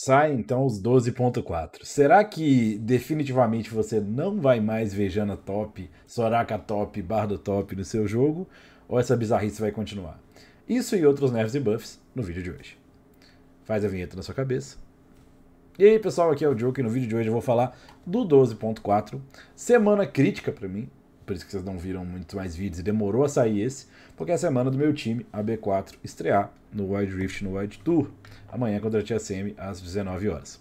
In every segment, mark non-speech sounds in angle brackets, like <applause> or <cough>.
Sai então os 12.4. Será que definitivamente você não vai mais ver Jana top, Soraka top, Bardo top no seu jogo? Ou essa bizarrice vai continuar? Isso e outros nerfs e buffs no vídeo de hoje. Faz a vinheta na sua cabeça. E aí pessoal, aqui é o Joke e no vídeo de hoje eu vou falar do 12.4, semana crítica para mim, por isso que vocês não viram muito mais vídeos e demorou a sair esse, porque é a semana do meu time, a B4, estrear no Wild Rift, no Wild Tour, amanhã contra a TSM às 19 horas.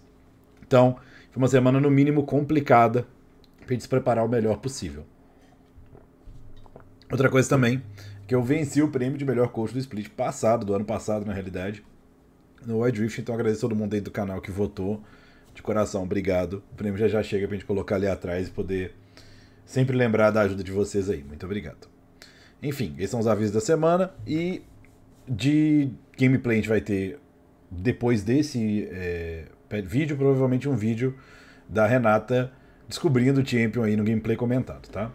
Então, foi uma semana no mínimo complicada para gente se preparar o melhor possível. Outra coisa também, que eu venci o prêmio de melhor coach do split passado, do ano passado na realidade, no Wild Rift, então agradeço todo mundo aí do canal que votou. De coração, obrigado. O prêmio já já chega pra gente colocar ali atrás e poder sempre lembrar da ajuda de vocês aí. Muito obrigado. Enfim, esses são os avisos da semana e de gameplay a gente vai ter depois desse é, vídeo, provavelmente um vídeo da Renata descobrindo o Champion aí no gameplay comentado, tá?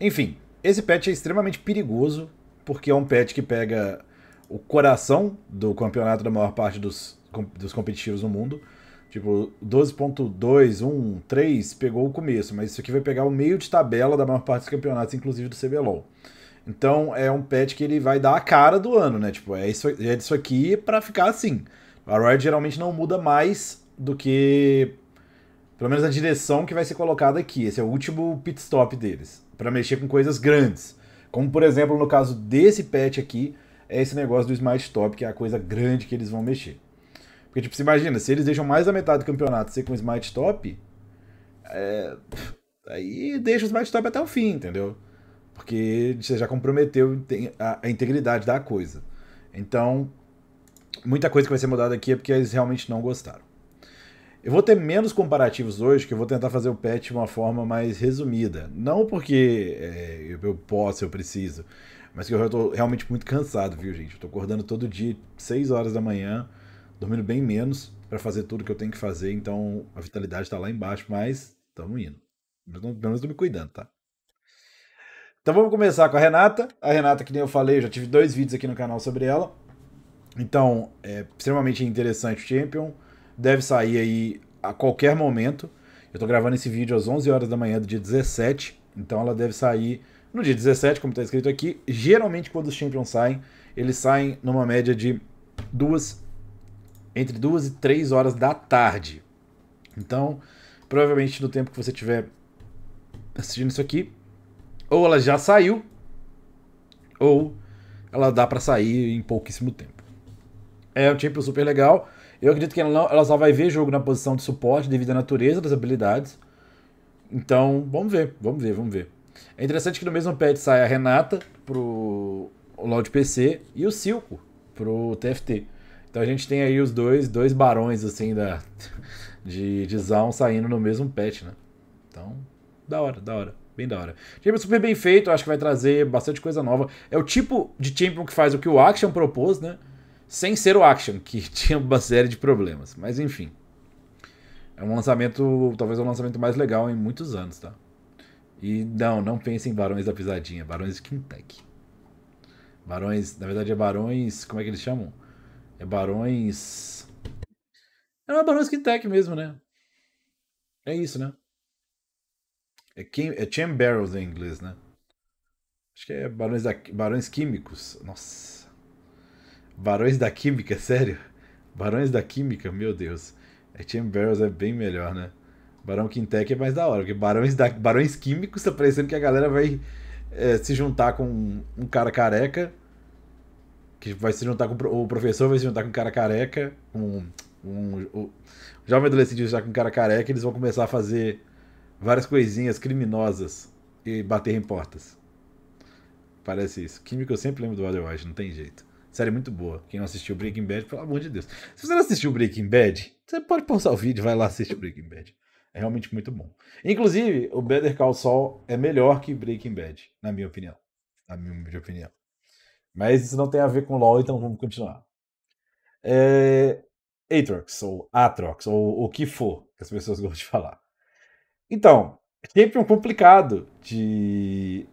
Enfim, esse patch é extremamente perigoso, porque é um patch que pega o coração do campeonato da maior parte dos, dos competitivos no mundo, Tipo, 12.213 pegou o começo, mas isso aqui vai pegar o meio de tabela da maior parte dos campeonatos, inclusive do CBLOL. Então é um patch que ele vai dar a cara do ano, né? Tipo, é isso, é disso aqui para ficar assim. A Riot geralmente não muda mais do que pelo menos a direção que vai ser colocada aqui. Esse é o último pit stop deles, para mexer com coisas grandes. Como por exemplo, no caso desse patch aqui, é esse negócio do Smite Top, que é a coisa grande que eles vão mexer. Porque, tipo, você imagina, se eles deixam mais da metade do campeonato ser com Smite Top, é... aí deixa o Smite Top até o fim, entendeu? Porque você já comprometeu a integridade da coisa. Então, muita coisa que vai ser mudada aqui é porque eles realmente não gostaram. Eu vou ter menos comparativos hoje, que eu vou tentar fazer o patch de uma forma mais resumida. Não porque é, eu posso, eu preciso, mas que eu já tô realmente muito cansado, viu, gente? Eu tô acordando todo dia, 6 horas da manhã dormindo bem menos para fazer tudo que eu tenho que fazer, então a vitalidade tá lá embaixo, mas estamos indo. Mas pelo menos tô me cuidando, tá? Então vamos começar com a Renata. A Renata, que nem eu falei, eu já tive dois vídeos aqui no canal sobre ela. Então, é extremamente interessante o Champion. Deve sair aí a qualquer momento. Eu tô gravando esse vídeo às 11 horas da manhã do dia 17. Então ela deve sair no dia 17, como tá escrito aqui. Geralmente quando os Champions saem, eles saem numa média de duas entre duas e três horas da tarde. Então, provavelmente no tempo que você estiver assistindo isso aqui, ou ela já saiu, ou ela dá para sair em pouquíssimo tempo. É um Champions super legal. Eu acredito que ela, não, ela só vai ver jogo na posição de suporte devido à natureza das habilidades. Então, vamos ver, vamos ver, vamos ver. É interessante que no mesmo pad sai a Renata pro LoL de PC e o Silco pro TFT. Então a gente tem aí os dois, dois barões assim da de, de Zaun saindo no mesmo patch, né? Então, da hora, da hora. Bem da hora. Champion super bem feito, acho que vai trazer bastante coisa nova. É o tipo de Champion que faz o que o Action propôs, né? Sem ser o Action, que <laughs> tinha uma série de problemas. Mas enfim. É um lançamento, talvez o é um lançamento mais legal em muitos anos, tá? E não, não pensem em Barões da Pisadinha, Barões de Quintec. Barões, na verdade é Barões, como é que eles chamam? É Barões. É uma Barões Quintec mesmo, né? É isso, né? É, Kim, é Cham Barrels em inglês, né? Acho que é Barões, da, Barões Químicos. Nossa. Barões da Química, é sério? Barões da Química, meu Deus. É Cham Barrels é bem melhor, né? Barão Quintec é mais da hora, porque Barões, da, Barões Químicos tá parecendo que a galera vai é, se juntar com um cara careca que vai se juntar com o professor, vai se juntar com um cara careca, um, um, um jovem adolescente vai se juntar com um cara careca, eles vão começar a fazer várias coisinhas criminosas e bater em portas. Parece isso. Química eu sempre lembro do Otherwise, não tem jeito. Série muito boa. Quem não assistiu Breaking Bad, pelo amor de Deus. Se você não assistiu Breaking Bad, você pode pausar o vídeo, vai lá assistir Breaking Bad. É realmente muito bom. Inclusive, o Better Call Saul é melhor que Breaking Bad, na minha opinião. Na minha opinião. Mas isso não tem a ver com LoL, então vamos continuar. É... Aatrox, ou Atrox, ou o que for que as pessoas <laughs> gostam de falar. Então, sempre um complicado de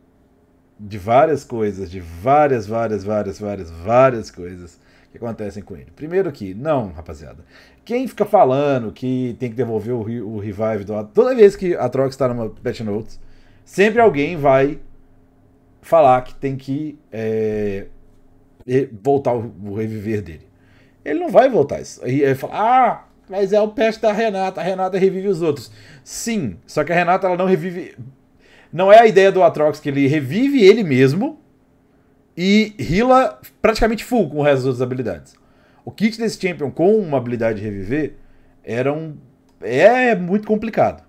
de várias coisas, de várias, várias, várias, várias, várias coisas que acontecem com ele. Primeiro que, não, rapaziada, quem fica falando que tem que devolver o, o revive do toda vez que a troca está numa patch notes, sempre alguém vai falar que tem que é, voltar o reviver dele. Ele não vai voltar isso. E ele fala, ah, mas é o peste da Renata, a Renata revive os outros. Sim, só que a Renata ela não revive. Não é a ideia do Atrox que ele revive ele mesmo e hila praticamente full com o resto das outras habilidades. O kit desse champion com uma habilidade de reviver era um. É muito complicado.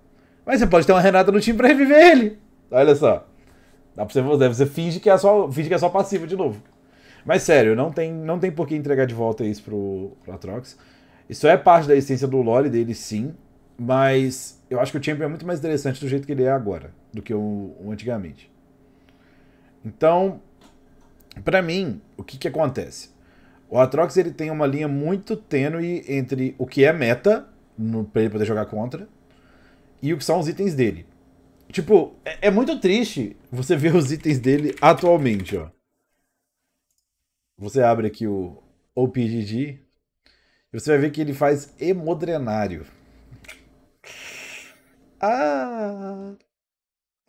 Mas você pode ter uma Renata no time pra reviver ele. Olha só. Dá pra você, você finge que é só, finge que é só passiva de novo. Mas sério, não tem, não tem por que entregar de volta isso pro, pro Atrox. Isso é parte da essência do lore dele, sim. Mas eu acho que o Champion é muito mais interessante do jeito que ele é agora do que o, o antigamente. Então, para mim, o que, que acontece? O Atrox ele tem uma linha muito tênue entre o que é meta, para ele poder jogar contra, e o que são os itens dele. Tipo, é, é muito triste você <laughs> ver os itens dele atualmente, ó. Você abre aqui o OPGG e você vai ver que ele faz hemodrenário. Ah!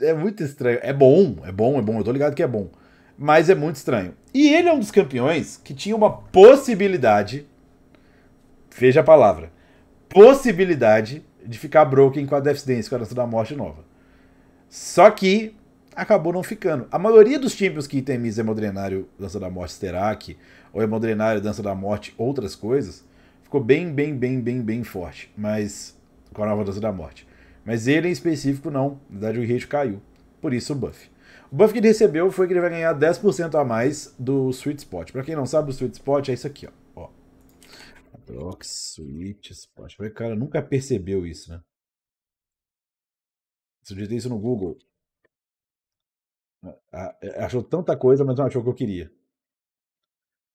É muito estranho. É bom, é bom, é bom. Eu tô ligado que é bom. Mas é muito estranho. E ele é um dos campeões que tinha uma possibilidade. Veja a palavra. Possibilidade de ficar broken com a Death Dance, com a Dança da Morte Nova. Só que acabou não ficando. A maioria dos times que itemiza Hemodrenário, é Dança da Morte, Sterak, ou Hemodrenário, é Dança da Morte, outras coisas, ficou bem, bem, bem, bem, bem forte. Mas. Com a nova Dança da Morte. Mas ele em específico não. Na verdade, o Rage caiu. Por isso o buff. O buff que ele recebeu foi que ele vai ganhar 10% a mais do Sweet Spot. Pra quem não sabe, o Sweet Spot é isso aqui, ó. ó. Sweet Spot. O cara nunca percebeu isso, né? Se eu digitei isso no Google, é, achou tanta coisa, mas não achou o que eu queria.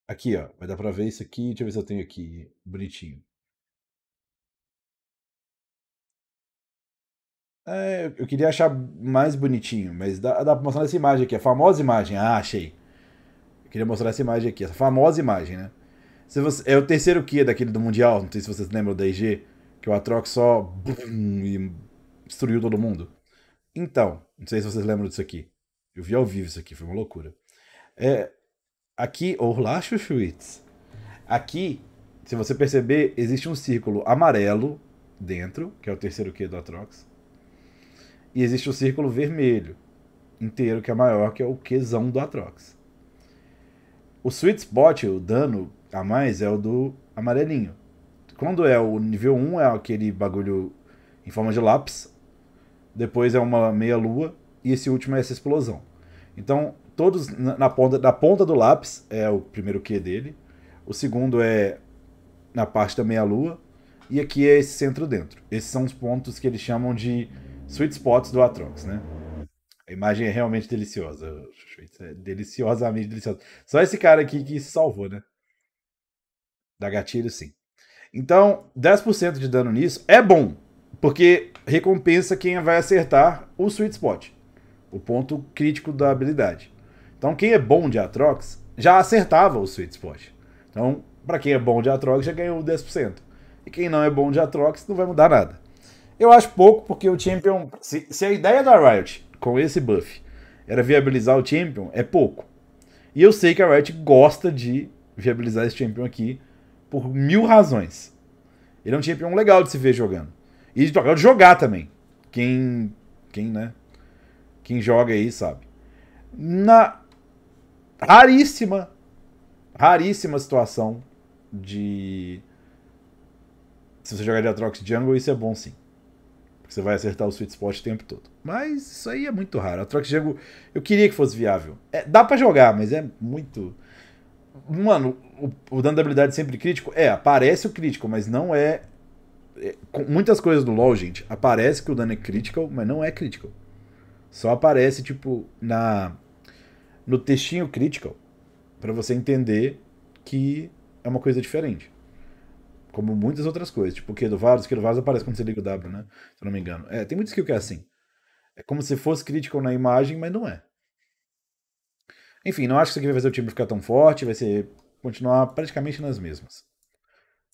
Aqui, ó. Vai dar pra ver isso aqui. Deixa eu ver se eu tenho aqui bonitinho. É, eu queria achar mais bonitinho, mas dá, dá pra mostrar essa imagem aqui. A famosa imagem. Ah, achei. Eu queria mostrar essa imagem aqui. Essa famosa imagem, né? Se você, é o terceiro Kia daquele do Mundial. Não sei se vocês lembram da IG. Que o Atrox só... Bum, e destruiu todo mundo. Então, não sei se vocês lembram disso aqui. Eu vi ao vivo isso aqui, foi uma loucura. É, aqui, Orla Chuchuitz. Aqui, se você perceber, existe um círculo amarelo dentro, que é o terceiro Q do Atrox. E existe o um círculo vermelho inteiro, que é maior, que é o Qzão do Atrox. O sweet spot, o dano a mais, é o do amarelinho. Quando é o nível 1, é aquele bagulho em forma de lápis. Depois é uma meia lua e esse último é essa explosão. Então, todos na ponta, da ponta do lápis é o primeiro Q dele, o segundo é na parte da meia-lua, e aqui é esse centro dentro. Esses são os pontos que eles chamam de sweet spots do Atrox, né? A imagem é realmente deliciosa. É deliciosamente deliciosa. Só esse cara aqui que se salvou, né? Da gatilho, sim. Então, 10% de dano nisso é bom, porque recompensa quem vai acertar o sweet spot o ponto crítico da habilidade. Então, quem é bom de Atrox já acertava o sweet spot. Então, para quem é bom de Atrox já ganhou 10%. E quem não é bom de Atrox não vai mudar nada. Eu acho pouco porque o Champion. Se, se a ideia da Riot com esse buff era viabilizar o Champion, é pouco. E eu sei que a Riot gosta de viabilizar esse Champion aqui por mil razões. Ele é um Champion legal de se ver jogando. E legal de jogar também. Quem. Quem, né? Quem joga aí sabe. Na raríssima, raríssima situação de. Se você jogar de Atrox Jungle, isso é bom sim. Porque você vai acertar o sweet spot o tempo todo. Mas isso aí é muito raro. Atrox Jungle, eu queria que fosse viável. É, dá para jogar, mas é muito. Mano, o, o dano da habilidade sempre crítico? É, aparece o crítico, mas não é. é muitas coisas do LoL, gente, aparece que o dano é crítico mas não é crítico só aparece tipo na no textinho critical para você entender que é uma coisa diferente. Como muitas outras coisas, tipo o que do Varus, o que do Varus aparece quando você liga o W, né? Se eu não me engano. É, tem muitos skill que é assim. É como se fosse critical na imagem, mas não é. Enfim, não acho que isso aqui vai fazer o time ficar tão forte, vai ser continuar praticamente nas mesmas.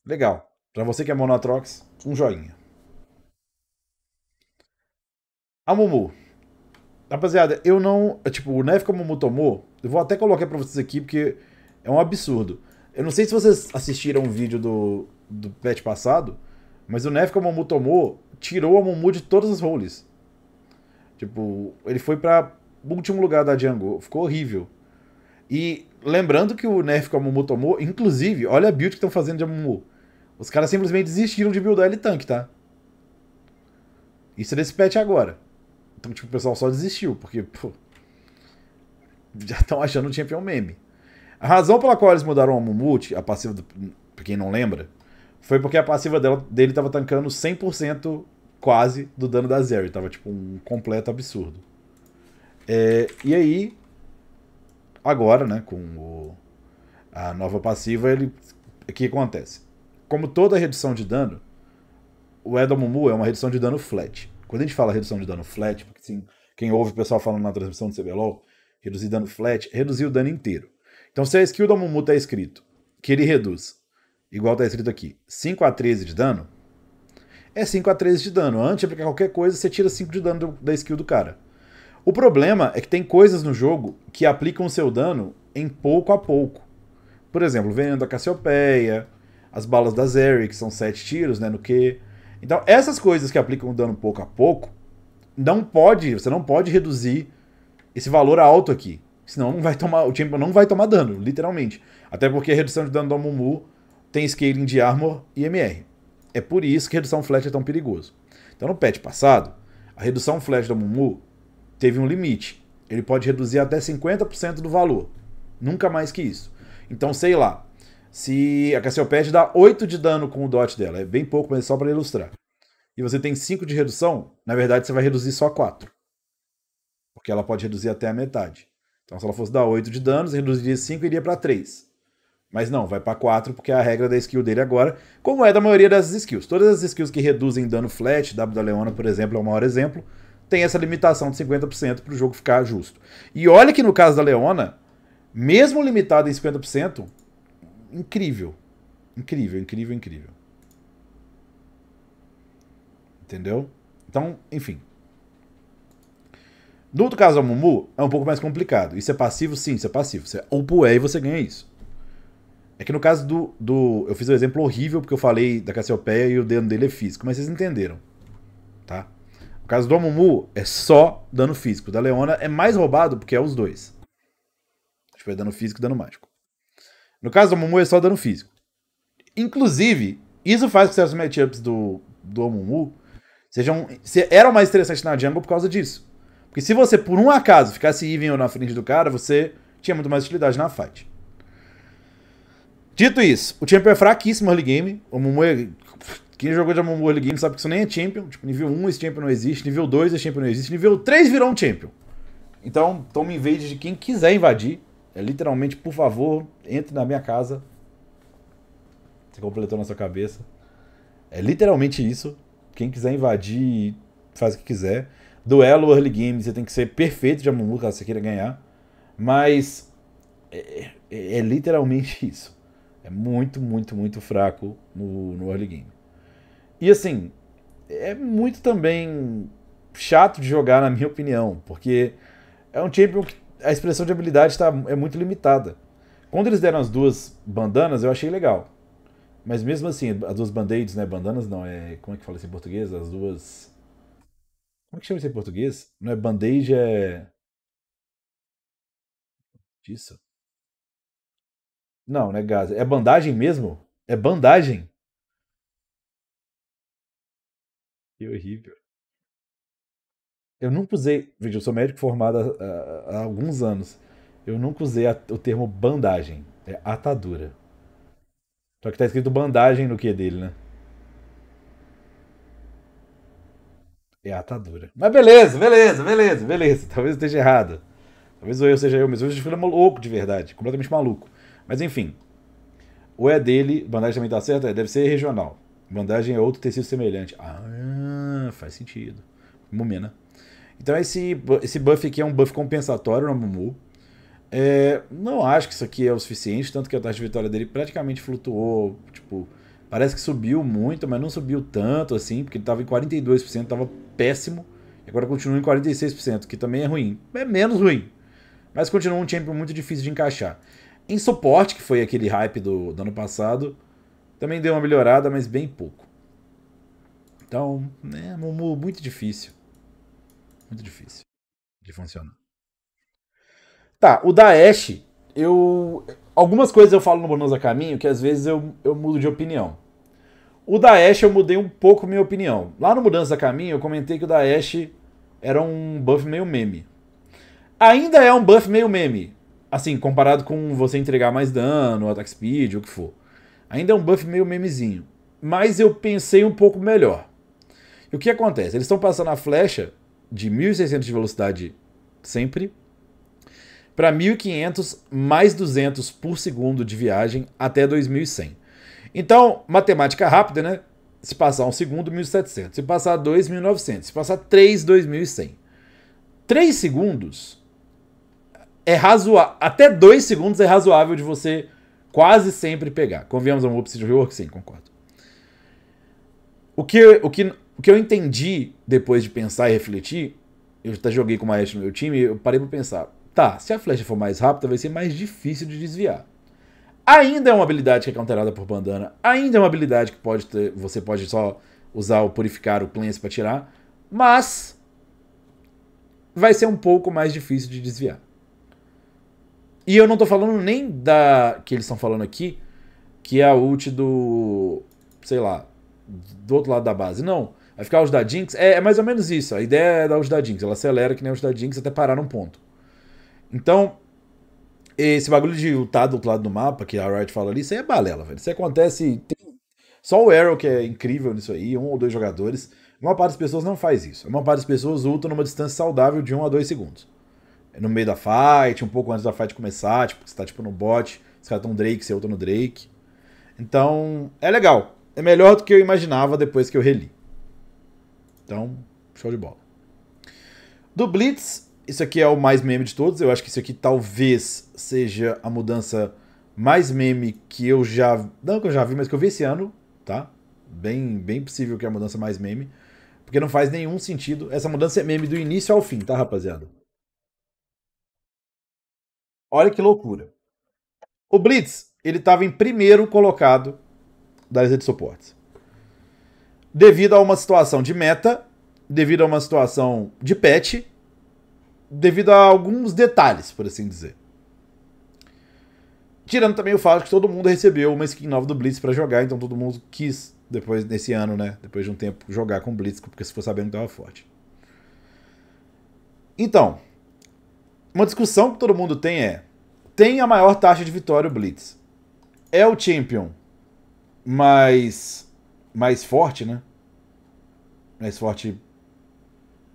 Legal. Para você que é Monotrox, um joinha. A Mumu. Rapaziada, eu não. Tipo, o Nef como Mutomo, eu vou até colocar pra vocês aqui porque é um absurdo. Eu não sei se vocês assistiram o um vídeo do, do patch passado, mas o Nef como Mutomo tirou a Mumu de todas as roles. Tipo, ele foi pra último lugar da Django. Ficou horrível. E lembrando que o Nerf com a Mumu tomou, inclusive, olha a build que estão fazendo de Mumu. Os caras simplesmente desistiram de buildar ele tanque, tá? Isso é desse patch agora. Então, tipo, o pessoal só desistiu, porque, pô, já estão achando o Champion meme. A razão pela qual eles mudaram a Mumu, a passiva, do, pra quem não lembra, foi porque a passiva dela, dele tava tancando 100% quase do dano da Zeri. Tava, tipo, um completo absurdo. É, e aí, agora, né, com o, a nova passiva, ele o que acontece? Como toda redução de dano, o Edamumu é uma redução de dano flat. Quando a gente fala redução de dano flat, porque assim, quem ouve o pessoal falando na transmissão do CBLOL, reduzir dano flat, reduzir o dano inteiro. Então se a skill do Mumu tá escrito que ele reduz, igual tá escrito aqui, 5 a 13 de dano, é 5 a 13 de dano. Antes de aplicar qualquer coisa, você tira 5 de dano do, da skill do cara. O problema é que tem coisas no jogo que aplicam o seu dano em pouco a pouco. Por exemplo, o veneno da Cassiopeia, as balas da Zeri, que são 7 tiros, né, no que então, essas coisas que aplicam o dano pouco a pouco, não pode, você não pode reduzir esse valor alto aqui. Senão não vai tomar, o champion não vai tomar dano, literalmente. Até porque a redução de dano do Amumu tem scaling de armor e MR. É por isso que a redução flash é tão perigoso. Então no patch passado, a redução flash do Amumu teve um limite. Ele pode reduzir até 50% do valor. Nunca mais que isso. Então, sei lá, se a Cassiopeia dá 8 de dano com o dot dela, é bem pouco, mas é só para ilustrar. E você tem 5 de redução, na verdade você vai reduzir só 4. Porque ela pode reduzir até a metade. Então se ela fosse dar 8 de danos, reduziria 5 e iria para 3. Mas não, vai para 4 porque é a regra da skill dele agora, como é da maioria das skills. Todas as skills que reduzem dano flat, W da Leona, por exemplo, é o maior exemplo, tem essa limitação de 50% para o jogo ficar justo. E olha que no caso da Leona, mesmo limitada em 50%, incrível. Incrível, incrível, incrível. Entendeu? Então, enfim. No outro caso, a Mumu é um pouco mais complicado. Isso é passivo? Sim, isso é passivo. Você upa é e você ganha isso. É que no caso do, do. Eu fiz um exemplo horrível porque eu falei da Cassiopeia e o dano dele é físico, mas vocês entenderam. Tá? No caso do Amumu é só dano físico. Da Leona é mais roubado porque é os dois. Tipo, é dano físico e dano mágico. No caso do Mumu, é só dano físico. Inclusive, isso faz com que os matchups do, do Mumu sejam, se, eram mais interessantes na jungle por causa disso. Porque se você, por um acaso, ficasse even ou na frente do cara, você tinha muito mais utilidade na fight. Dito isso, o champion é fraquíssimo early game. O é... Quem jogou de Mumu early game sabe que isso nem é champion. Tipo, nível 1 esse champion não existe, nível 2 esse champion não existe, nível 3 virou um champion. Então, tome invade de quem quiser invadir. É literalmente, por favor, entre na minha casa. Você completou na sua cabeça. É literalmente isso. Quem quiser invadir, faz o que quiser. Duelo early game, você tem que ser perfeito de Amumu caso você queira ganhar. Mas é, é, é, literalmente <laughs> isso. É muito, muito, muito fraco no, no early game. E assim, é muito também chato de jogar, na minha opinião, porque é um champion que a expressão de habilidade tá, é muito limitada. Quando eles deram as duas bandanas, eu achei legal. Mas mesmo assim, as duas band-aids, né? Bandanas não, é. Como é que fala isso em português? As duas. Como é que chama isso em português? Não é band-aid, é. isso? Não, não é gás. É bandagem mesmo? É bandagem? Que horrível. Eu nunca usei. Veja, eu sou médico formado há, há, alguns anos. Eu nunca usei a, o termo bandagem. É atadura. Só que tá escrito bandagem no que dele, né? É atadura. Mas beleza, beleza, beleza, beleza. Talvez eu esteja errado. Talvez eu seja eu mesmo. Eu seja louco de verdade. Completamente maluco. Mas enfim. O é dele, bandagem também tá certa? É, deve ser regional. Bandagem é outro tecido semelhante. Ah, faz sentido. Mumena. Né? Então esse, esse buff aqui é um buff compensatório no né, Mumu. É, não acho que isso aqui é o suficiente, tanto que a taxa de vitória dele praticamente flutuou, tipo, parece que subiu muito, mas não subiu tanto assim, porque ele tava em 42%, tava péssimo, e agora continua em 46%, que também é ruim. É menos ruim, mas continua um champion muito difícil de encaixar. Em suporte, que foi aquele hype do, do ano passado, também deu uma melhorada, mas bem pouco. Então, é mumu muito difícil. Muito difícil de funcionar. Tá, o Daesh, eu. Algumas coisas eu falo no Bonanza Caminho que às vezes eu, eu mudo de opinião. O Daesh eu mudei um pouco minha opinião. Lá no Mudança Caminho eu comentei que o Daesh era um buff meio meme. Ainda é um buff meio meme. Assim, comparado com você entregar mais dano, attack speed, o que for. Ainda é um buff meio memezinho. Mas eu pensei um pouco melhor. E o que acontece? Eles estão passando a flecha de 1.600 de velocidade sempre para 1.500 mais 200 por segundo de viagem até 2.100. Então, matemática rápida, né? Se passar um segundo, 1.700. Se passar 2, 1.900. Se passar 3, 2.100. 3 segundos é razoável. Até 2 segundos é razoável de você quase sempre pegar. Convenhamos a um Whoopsy de Rework? Sim, concordo. O que, o que o que eu entendi depois de pensar e refletir, eu até joguei com o Maestro no meu time, eu parei para pensar. Tá, se a flecha for mais rápida, vai ser mais difícil de desviar. Ainda é uma habilidade que é counterada por bandana, ainda é uma habilidade que pode ter, você pode só usar o purificar, o cleanse para tirar, mas vai ser um pouco mais difícil de desviar. E eu não tô falando nem da que eles estão falando aqui, que é a ult do, sei lá, do outro lado da base, não. Vai ficar os da Jinx? É, é, mais ou menos isso. A ideia é da os da Jinx. Ela acelera que nem os da Jinx até parar num ponto. Então, esse bagulho de lutar do outro lado do mapa, que a Riot fala ali, isso aí é balela, velho. Isso acontece. Só o Arrow que é incrível nisso aí, um ou dois jogadores. Uma parte das pessoas não faz isso. Uma parte das pessoas lutam numa distância saudável de um a dois segundos. É no meio da fight, um pouco antes da fight começar, tipo, você tá tipo no bot, os caras tão Drake, você luta no Drake. Então, é legal. É melhor do que eu imaginava depois que eu reli. Então, show de bola. Do Blitz, isso aqui é o mais meme de todos. Eu acho que isso aqui talvez seja a mudança mais meme que eu já. Não que eu já vi, mas que eu vi esse ano, tá? Bem, bem possível que é a mudança mais meme. Porque não faz nenhum sentido. Essa mudança é meme do início ao fim, tá, rapaziada? Olha que loucura. O Blitz, ele estava em primeiro colocado das redes suportes devido a uma situação de meta, devido a uma situação de patch, devido a alguns detalhes, por assim dizer. Tirando também o fato que todo mundo recebeu uma skin nova do Blitz para jogar, então todo mundo quis, depois desse ano, né? Depois de um tempo, jogar com Blitz, porque se for sabendo que tava forte. Então, uma discussão que todo mundo tem é: tem a maior taxa de vitória o Blitz? É o Champion, mas mais forte, né? Mais forte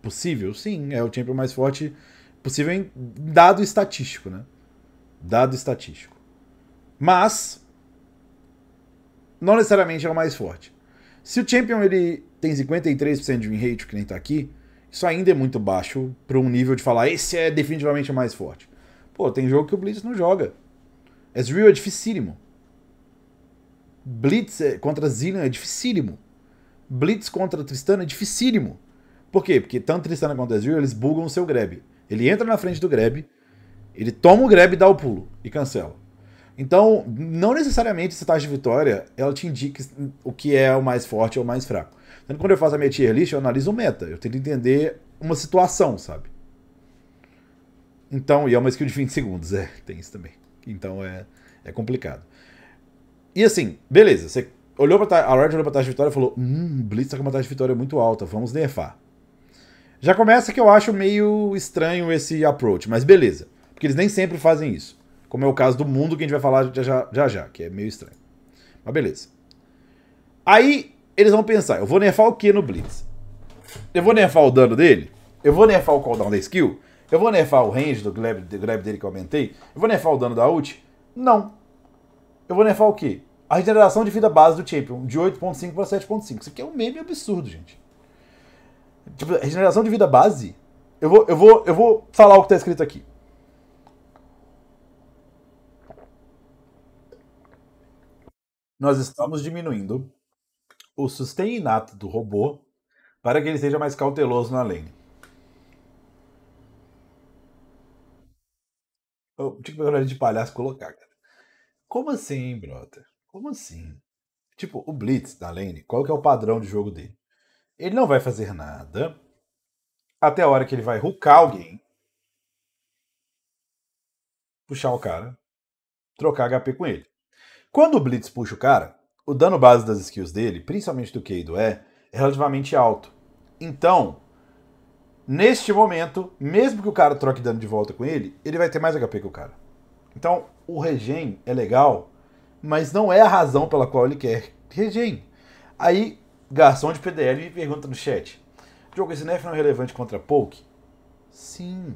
possível, sim, é o champion mais forte possível em dado estatístico, né? Dado estatístico. Mas não necessariamente é o mais forte. Se o champion ele tem 53% de win rate, que nem tá aqui, isso ainda é muito baixo para um nível de falar esse é definitivamente o mais forte. Pô, tem jogo que o Blitz não joga. É real é dificílimo. Blitz é, contra Zillion é dificílimo. Blitz contra Tristana é dificílimo. Por quê? Porque tanto Tristana quanto Ezreal, eles bugam o seu grab. Ele entra na frente do grab, ele toma o grab, e dá o pulo e cancela. Então, não necessariamente essa taxa de vitória, ela te indica o que é o mais forte ou o mais fraco. Então, quando eu faço a minha tier list, eu analiso o meta. Eu tento entender uma situação, sabe? Então, e é uma skill de 20 segundos, é, tem isso também. Então, é, é complicado. E assim, beleza, você olhou pra, a Red olhou pra taxa de vitória e falou: Hum, Blitz tá com uma taxa de vitória muito alta, vamos nerfar. Já começa que eu acho meio estranho esse approach, mas beleza. Porque eles nem sempre fazem isso. Como é o caso do mundo que a gente vai falar já já, já, já que é meio estranho. Mas beleza. Aí eles vão pensar: eu vou nerfar o que no Blitz? Eu vou nerfar o dano dele? Eu vou nerfar o cooldown da skill? Eu vou nerfar o range do grab, do grab dele que eu aumentei? Eu vou nerfar o dano da ult? Não eu vou nerfar o quê? A regeneração de vida base do Champion, de 8.5 para 7.5. Isso aqui é um meme absurdo, gente. Tipo, regeneração de vida base? Eu vou, eu vou, eu vou falar o que está escrito aqui. Nós estamos diminuindo o sustain inato do robô para que ele seja mais cauteloso na lane. Eu tinha que de palhaço colocar, cara. Como assim, brother? Como assim? Tipo, o Blitz da lane, qual que é o padrão de jogo dele? Ele não vai fazer nada até a hora que ele vai hookar alguém, puxar o cara, trocar HP com ele. Quando o Blitz puxa o cara, o dano base das skills dele, principalmente do Q e do E, é relativamente alto. Então, neste momento, mesmo que o cara troque dano de volta com ele, ele vai ter mais HP que o cara. Então, o regen é legal, mas não é a razão pela qual ele quer regen. Aí, garçom de PDL me pergunta no chat: jogo esse nef não é relevante contra poke? Sim.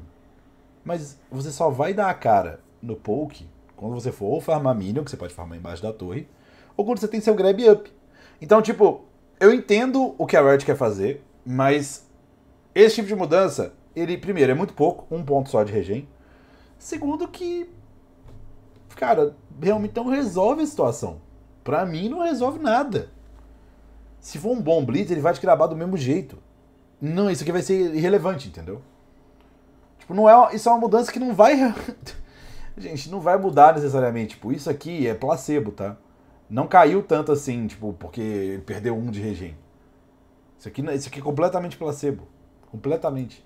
Mas você só vai dar a cara no poke quando você for ou farmar minion, que você pode farmar embaixo da torre, ou quando você tem seu grab up. Então, tipo, eu entendo o que a Red quer fazer, mas esse tipo de mudança, ele, primeiro, é muito pouco, um ponto só de regen. Segundo que cara, realmente não resolve a situação. Pra mim, não resolve nada. Se for um bom blitz, ele vai te gravar do mesmo jeito. Não, isso aqui vai ser irrelevante, entendeu? Tipo, não é, isso é uma mudança que não vai. <laughs> Gente, não vai mudar necessariamente. Tipo, isso aqui é placebo, tá? Não caiu tanto assim, tipo, porque perdeu um de regen. Isso aqui, isso aqui é completamente placebo. Completamente.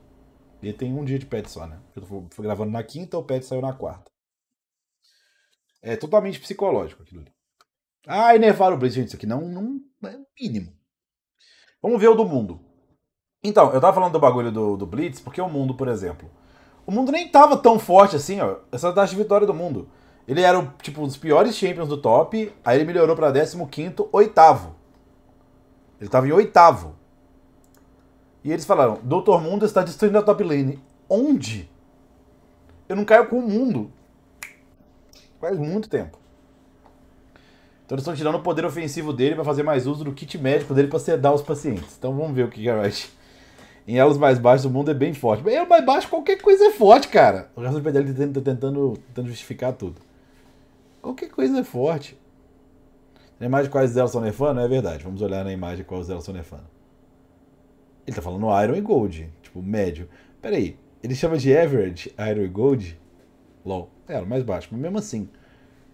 E tem um dia de pet só, né? Eu tô gravando na quinta, o pet saiu na quarta. É totalmente psicológico aquilo ali. Ah, enervar o Blitz, gente, isso aqui não, não é mínimo. Vamos ver o do mundo. Então, eu tava falando do bagulho do, do Blitz, porque o mundo, por exemplo. O mundo nem tava tão forte assim, ó. Essa taxa de vitória do mundo. Ele era, tipo, um dos piores champions do top, aí ele melhorou pra 15, oitavo. Ele tava em oitavo. E eles falaram: Doutor Mundo está destruindo a top lane. Onde? Eu não caio com o mundo. Faz muito tempo. Então eles estão tirando o poder ofensivo dele para fazer mais uso do kit médico dele para sedar os pacientes. Então vamos ver o que Garrett. Em elos mais baixos o mundo é bem forte. Em elos mais baixos qualquer coisa é forte, cara. O resto do PDL tá tentando, tentando justificar tudo. Qualquer coisa é forte. Na imagem de quais elas são nefano? É verdade. Vamos olhar na imagem de quais elas são nefano. Ele tá falando Iron e Gold, tipo, médio. Pera aí, ele chama de Average Iron e Gold? LOL. É, era mais baixo, mas mesmo assim.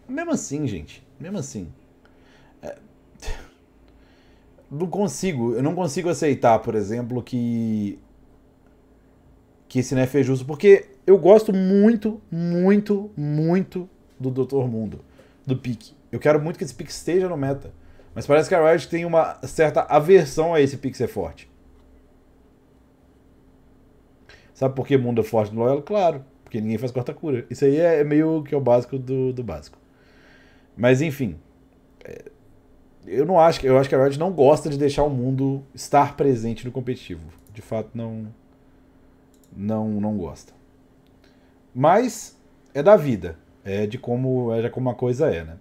Mesmo assim, gente. Mesmo assim. É... Não consigo. Eu não consigo aceitar, por exemplo, que. Que esse Nef é justo. Porque eu gosto muito, muito, muito do Dr Mundo. Do pique. Eu quero muito que esse pique esteja no meta. Mas parece que a Riot tem uma certa aversão a esse pique ser forte. Sabe por que mundo é forte no Loyal? Claro. Porque ninguém faz quarta cura. Isso aí é meio que é o básico do, do básico. Mas enfim. É, eu não acho que. Eu acho que a Riot não gosta de deixar o mundo estar presente no competitivo. De fato, não. Não, não gosta. Mas é da vida. É de como, é de como a coisa é, né?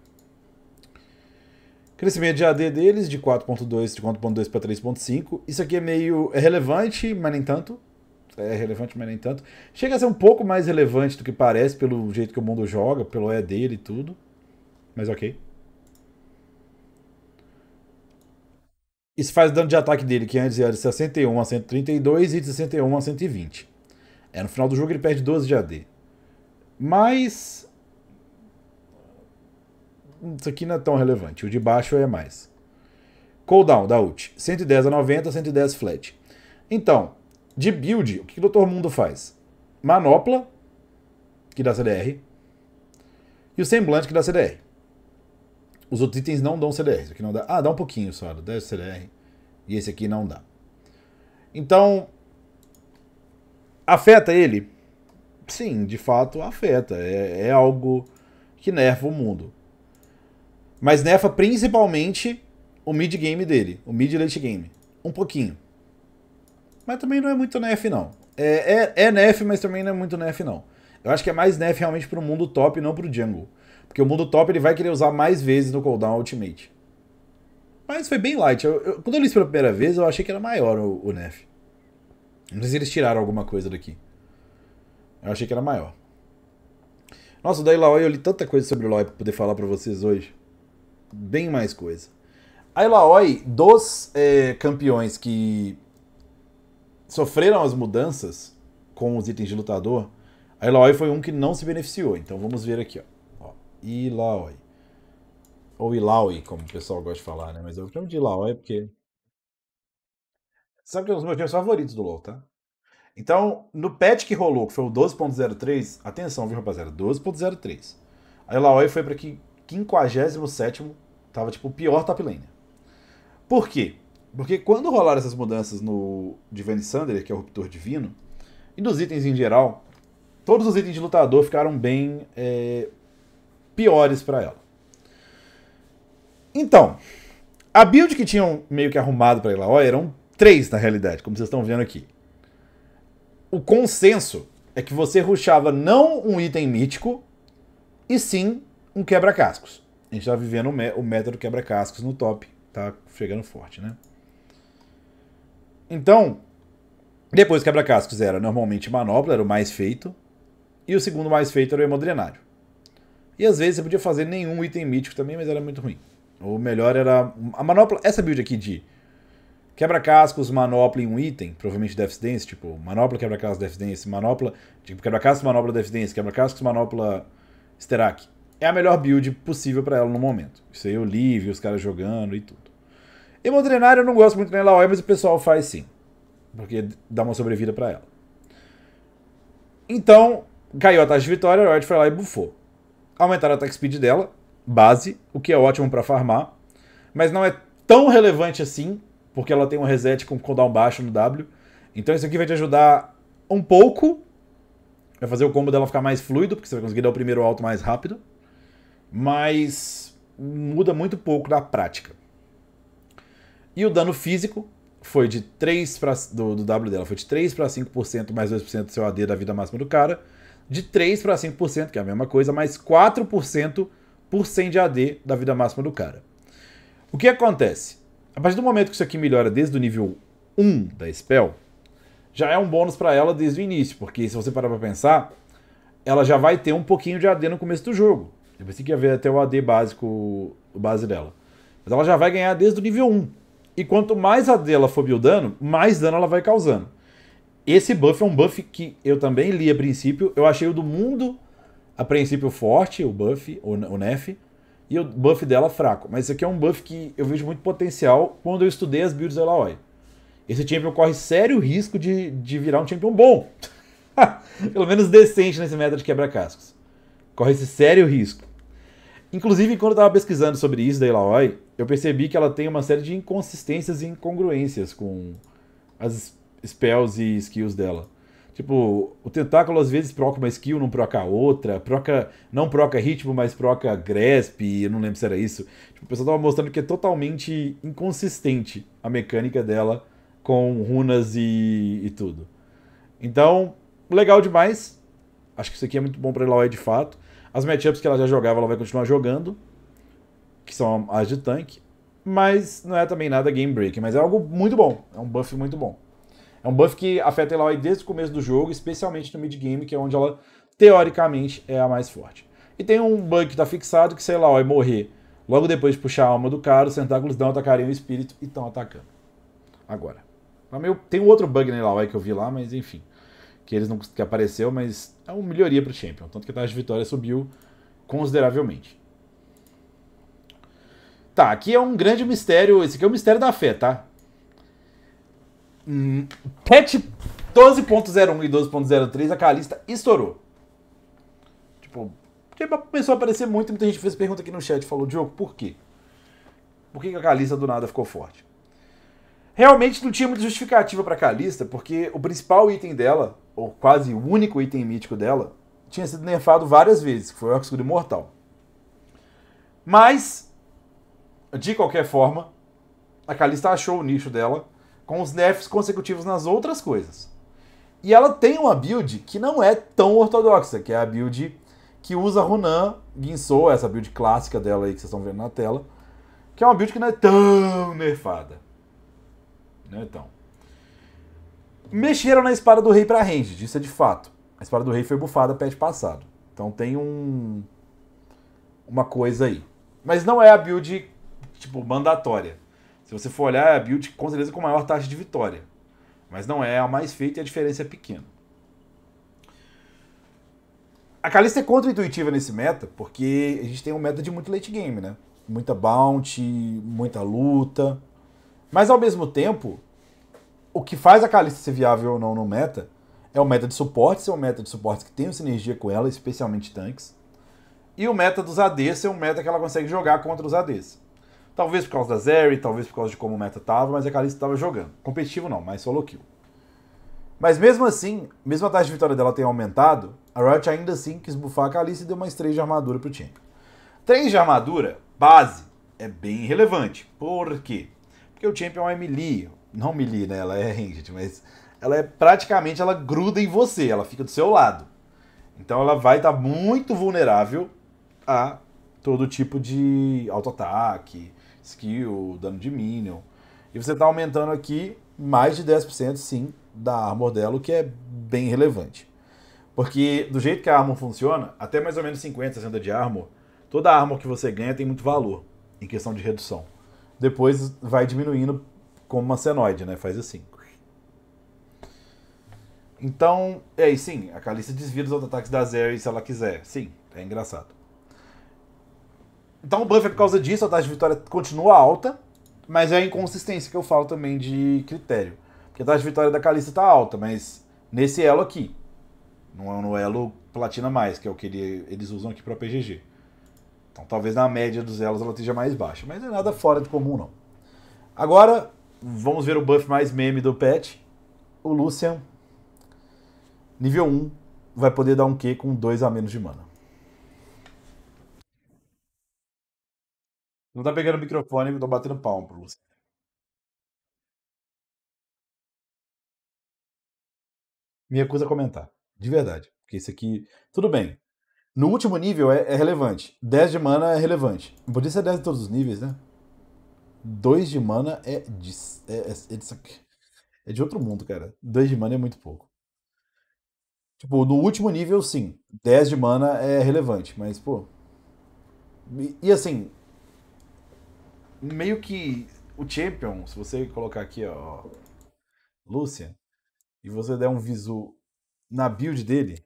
Crescimento de AD deles de 4.2 de 4.2 para 3.5. Isso aqui é meio é relevante, mas nem tanto é relevante, mas nem tanto. Chega a ser um pouco mais relevante do que parece, pelo jeito que o mundo joga, pelo é dele e tudo. Mas ok. Isso faz dano de ataque dele, que antes era de 61 a 132 e de 61 a 120. É, no final do jogo ele perde 12 de AD. Mas. Isso aqui não é tão relevante. O de baixo é mais. Cooldown da ult: 110 a 90, 110 flat. Então, de build, o que o Dr. Mundo faz? Manopla, que dá CDR, e o semblante, que dá CDR. Os outros itens não dão CDR. Isso aqui não dá. Ah, dá um pouquinho só, 10 CDR. E esse aqui não dá. Então, afeta ele? Sim, de fato afeta. É, é algo que nerfa o mundo. Mas nerfa principalmente o mid game dele, o mid late game. Um pouquinho. Mas também não é muito nef, não. É, é, é nef, mas também não é muito nef, não. Eu acho que é mais nef realmente pro mundo top, não pro jungle. Porque o mundo top ele vai querer usar mais vezes no cooldown ultimate. Mas foi bem light. Eu, eu, quando eu li isso pela primeira vez, eu achei que era maior o, o nef. Não sei se eles tiraram alguma coisa daqui. Eu achei que era maior. Nossa, daí Laoi, eu li tanta coisa sobre o Laoi pra poder falar pra vocês hoje. Bem mais coisa. A Laoi, dos é, campeões que sofreram as mudanças com os itens de lutador, a Eloy foi um que não se beneficiou. Então vamos ver aqui, ó. ó Eloy. Ou Ilaoi, como o pessoal gosta de falar, né? Mas eu chamo de Ilaoi porque. Sabe que é um dos meus times favoritos do LoL, tá? Então, no patch que rolou, que foi o 12.03, atenção, viu, rapaziada? 12.03. A Eloy foi pra que 57 tava tipo o pior top lane. Por quê? Porque quando rolaram essas mudanças no Divine Sunderer, que é o Ruptor Divino, e dos itens em geral, todos os itens de lutador ficaram bem é, piores para ela. Então, a build que tinham meio que arrumado para ela, eram três na realidade, como vocês estão vendo aqui. O consenso é que você ruxava não um item mítico, e sim um quebra-cascos. A gente está vivendo o método quebra-cascos no top, tá chegando forte, né? Então, depois quebra-cascos era normalmente manopla, era o mais feito, e o segundo mais feito era o hemodrenário. E às vezes você podia fazer nenhum item mítico também, mas era muito ruim. O melhor era a manopla, essa build aqui de quebra-cascos, manopla em um item, provavelmente Death's Dance, tipo manopla, quebra-cascos, Death's Dance, manopla, tipo quebra-cascos, manopla, Death's Dance, quebra-cascos, manopla, Sterak. É a melhor build possível para ela no momento. Isso aí eu li, vi os caras jogando e tudo. Hemodrenário eu não gosto muito nela, Elaoy, mas o pessoal faz sim. Porque dá uma sobrevida para ela. Então, caiu a taxa de vitória, a Riot foi lá e bufou. Aumentaram a attack speed dela, base, o que é ótimo para farmar. Mas não é tão relevante assim, porque ela tem um reset com cooldown baixo no W. Então isso aqui vai te ajudar um pouco. Vai fazer o combo dela ficar mais fluido, porque você vai conseguir dar o primeiro alto mais rápido. Mas muda muito pouco na prática. E o dano físico foi de 3 para do, do W dela foi de 3 para 5% mais 2% do seu AD da vida máxima do cara, de 3 para 5%, que é a mesma coisa, mais 4% por 100 de AD da vida máxima do cara. O que acontece? A partir do momento que isso aqui melhora desde o nível 1 da spell, já é um bônus para ela desde o início, porque se você parar para pensar, ela já vai ter um pouquinho de AD no começo do jogo. eu pensei que ia ver até o AD básico, o base dela. Mas ela já vai ganhar desde o nível 1. E quanto mais a dela for buildando, mais dano ela vai causando. Esse buff é um buff que eu também li a princípio. Eu achei o do mundo a princípio forte, o buff, o, o nef, e o buff dela fraco. Mas esse aqui é um buff que eu vejo muito potencial quando eu estudei as builds da Esse champion corre sério risco de, de virar um champion bom. <laughs> Pelo menos decente nesse meta de quebra-cascos. Corre esse sério risco. Inclusive, quando eu estava pesquisando sobre isso da Illinois, eu percebi que ela tem uma série de inconsistências e incongruências com as spells e skills dela. Tipo, o tentáculo às vezes proca uma skill, não proca outra, proca, não proca ritmo, mas proca grasp, eu não lembro se era isso. Tipo, o pessoal tava mostrando que é totalmente inconsistente a mecânica dela com runas e, e tudo. Então, legal demais. Acho que isso aqui é muito bom pra Eloy de fato. As matchups que ela já jogava, ela vai continuar jogando, que são as de tanque, mas não é também nada game break, mas é algo muito bom, é um buff muito bom. É um buff que afeta ela desde o começo do jogo, especialmente no mid game, que é onde ela teoricamente é a mais forte. E tem um bug que tá fixado que se lá, vai é morrer logo depois de puxar a alma do cara, os tentáculos não atacariam o espírito e estão atacando. Agora. Tem um outro bug na Eloy que eu vi lá, mas enfim que eles não que apareceu, mas é uma melhoria para o Champion, tanto que a taxa de vitória subiu consideravelmente. Tá, aqui é um grande mistério, esse aqui é o mistério da fé, tá? Hum, pet patch 12.01 e 12.03, a Calista estourou. Tipo, começou a aparecer muito, muita gente fez pergunta aqui no chat, falou, Diogo, por quê? Por que a Calista do nada ficou forte? Realmente não tinha muita justificativa para Calista, porque o principal item dela, ou quase o único item mítico dela, tinha sido nerfado várias vezes, que foi o Escudo Imortal. Mas, de qualquer forma, a Calista achou o nicho dela com os nerfs consecutivos nas outras coisas. E ela tem uma build que não é tão ortodoxa, que é a build que usa Runan, Guinsoo, essa build clássica dela aí que vocês estão vendo na tela, que é uma build que não é tão nerfada né? Então. Mexeram na espada do rei para range isso é de fato. A espada do rei foi bufada pet passado. Então tem um uma coisa aí. Mas não é a build tipo mandatória. Se você for olhar, é a build com certeza com maior taxa de vitória. Mas não é a mais feita e a diferença é pequena. A Kalista é contra-intuitiva nesse meta, porque a gente tem um meta de muito late game, né? Muita bounty, muita luta. Mas ao mesmo tempo, o que faz a Calista ser viável ou não no meta é o meta de suporte ser um meta de suporte que tem sinergia com ela, especialmente tanques. E o meta dos ADs ser um meta que ela consegue jogar contra os ADs. Talvez por causa da Zeri, talvez por causa de como o meta tava, mas a Kalista tava jogando. Competitivo não, mas solo kill. Mas mesmo assim, mesmo a taxa de vitória dela tenha aumentado, a Riot ainda assim quis bufar a Kalista e deu mais 3 de armadura pro time. 3 de armadura, base, é bem relevante. Por quê? Porque o Champion é melee, não melee, né? Ela é ranged, <laughs> mas ela é praticamente ela gruda em você, ela fica do seu lado. Então ela vai estar tá muito vulnerável a todo tipo de auto-ataque, skill, dano de minion. E você está aumentando aqui mais de 10% sim da armor dela, o que é bem relevante. Porque do jeito que a armor funciona, até mais ou menos 50, 60 de armor, toda armor que você ganha tem muito valor em questão de redução. Depois vai diminuindo como uma senoide, né? Faz assim. Então, é aí sim, a Calista desvia auto ataques da Zeri se ela quiser. Sim, é engraçado. Então o buff é por causa disso, a taxa de vitória continua alta, mas é a inconsistência que eu falo também de critério. Porque a taxa de vitória da Calista tá alta, mas nesse elo aqui. Não é no elo platina mais, que é o que ele, eles usam aqui para PGG. Então talvez na média dos elos ela esteja mais baixa, mas não é nada fora de comum não. Agora, Vamos ver o buff mais meme do pet. O Lucian, nível 1, vai poder dar um Q com 2 a menos de mana. Não tá pegando o microfone, tô batendo palmo pro Lucian. Me recusa a comentar, de verdade. Porque isso aqui, tudo bem. No último nível é, é relevante. 10 de mana é relevante. podia ser 10 em todos os níveis, né? 2 de mana é de, é, é, é, de, é de outro mundo, cara. 2 de mana é muito pouco. Tipo, no último nível, sim. 10 de mana é relevante, mas, pô. E, e, assim. Meio que o Champion, se você colocar aqui, ó. Lucian, e você der um visu na build dele.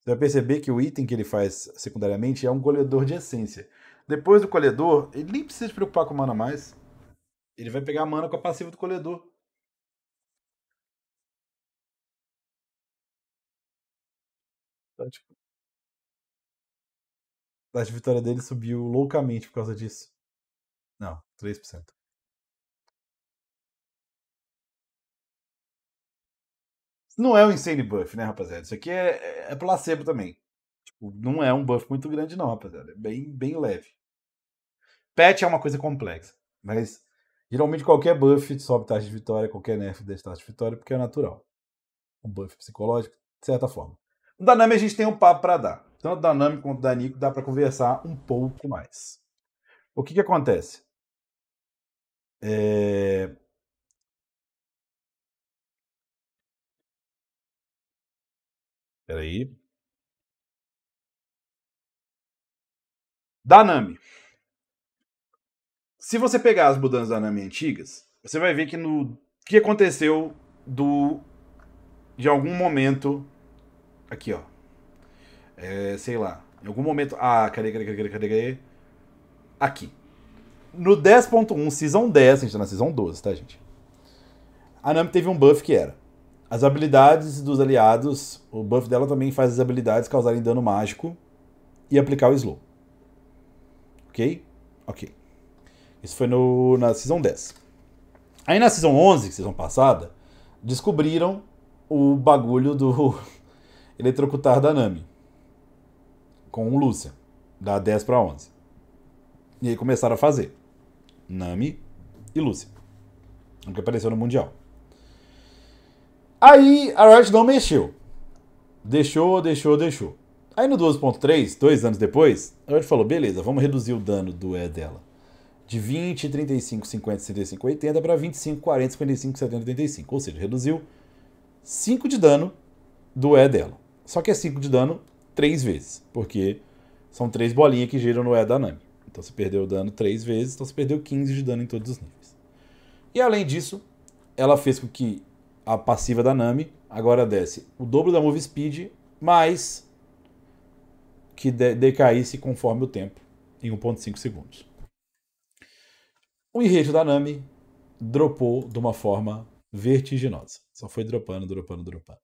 Você vai perceber que o item que ele faz secundariamente é um goleador de essência depois do colhedor, ele nem precisa se preocupar com mana mais. Ele vai pegar a mana com a passiva do colhedor. Então, tipo, a taxa de vitória dele subiu loucamente por causa disso. Não, 3%. Não é um insane buff, né, rapaziada? Isso aqui é, é placebo também. Tipo, não é um buff muito grande, não, rapaziada. É bem, bem leve. Pet é uma coisa complexa, mas geralmente qualquer buff sobe taxa de vitória, qualquer nerf desce taxa de vitória, porque é natural. Um buff psicológico, de certa forma. No Danami a gente tem um papo para dar. Tanto o Danami quanto o Danico dá para conversar um pouco mais. O que que acontece? É... Peraí. da Nami. Se você pegar as mudanças da Nami antigas, você vai ver que no que aconteceu do de algum momento aqui, ó. É, sei lá, em algum momento, ah, cadê, cadê, cadê, cadê, cadê? Aqui. No 10.1, season 10, a gente tá na season 12, tá, gente? A Nami teve um buff que era as habilidades dos aliados, o buff dela também faz as habilidades causarem dano mágico e aplicar o slow. Ok? Ok. Isso foi no, na Season 10. Aí na Season 11, que Season passada, descobriram o bagulho do <laughs> eletrocutar da Nami. Com o Lúcia. Da 10 pra 11. E aí começaram a fazer. Nami e Lúcia. O que apareceu no Mundial. Aí a Riot não mexeu. Deixou, deixou, deixou. Aí no 12.3, dois anos depois, a gente falou, beleza, vamos reduzir o dano do E dela. De 20, 35, 50, 65, 80 para 25, 40, 55, 70, 85. Ou seja, reduziu 5 de dano do E dela. Só que é 5 de dano 3 vezes, porque são 3 bolinhas que giram no E da Nami. Então você perdeu o dano 3 vezes, então você perdeu 15 de dano em todos os níveis. E além disso, ela fez com que a passiva da Nami agora desse o dobro da move speed, mais que decaísse conforme o tempo, em 1,5 segundos. O enredo da Nami dropou de uma forma vertiginosa. Só foi dropando, dropando, dropando.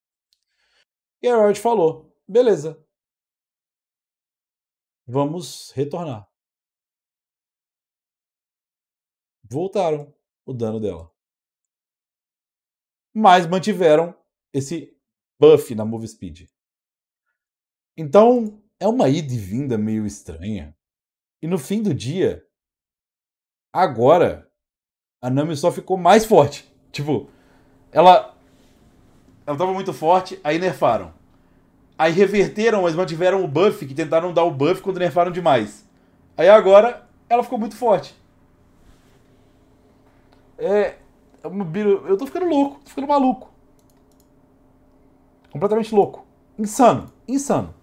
E a falou: beleza, vamos retornar. Voltaram o dano dela. Mas mantiveram esse buff na move speed. Então, é uma ida e vinda meio estranha. E no fim do dia, agora, a Nami só ficou mais forte. <laughs> Tipo, ela. Ela tava muito forte, aí nerfaram. Aí reverteram, mas mantiveram o buff, que tentaram dar o buff quando nerfaram demais. Aí agora, ela ficou muito forte. É. é eu tô ficando louco, tô ficando maluco. Completamente louco. Insano, insano.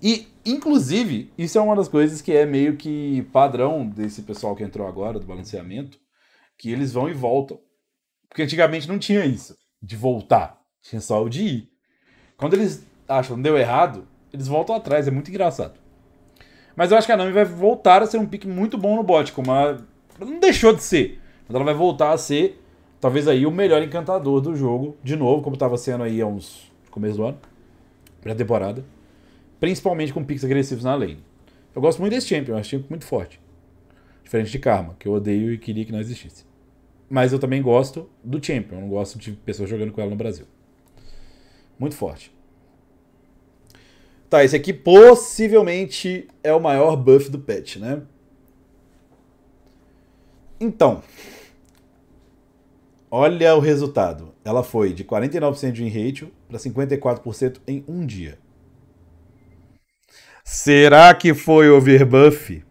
E, inclusive, isso é uma das coisas que é meio que padrão desse pessoal que entrou agora, do balanceamento, que eles vão e voltam. Porque antigamente não tinha isso, de voltar. Tinha só o de ir. Quando eles acham que deu errado, eles voltam atrás, é muito engraçado. Mas eu acho que a Nami vai voltar a ser um pique muito bom no bot, como ela não deixou de ser. Mas ela vai voltar a ser, talvez aí, o melhor encantador do jogo, de novo, como estava sendo aí há uns... começo do ano, pré-temporada principalmente com picks agressivos na lane. Eu gosto muito desse champion, eu acho champion muito forte. Diferente de Karma, que eu odeio e queria que não existisse. Mas eu também gosto do champion, eu não gosto de pessoas jogando com ela no Brasil. Muito forte. Tá, esse aqui possivelmente é o maior buff do patch, né? Então, olha o resultado. Ela foi de 49% de win ratio para 54% em um dia. Será que foi overbuff?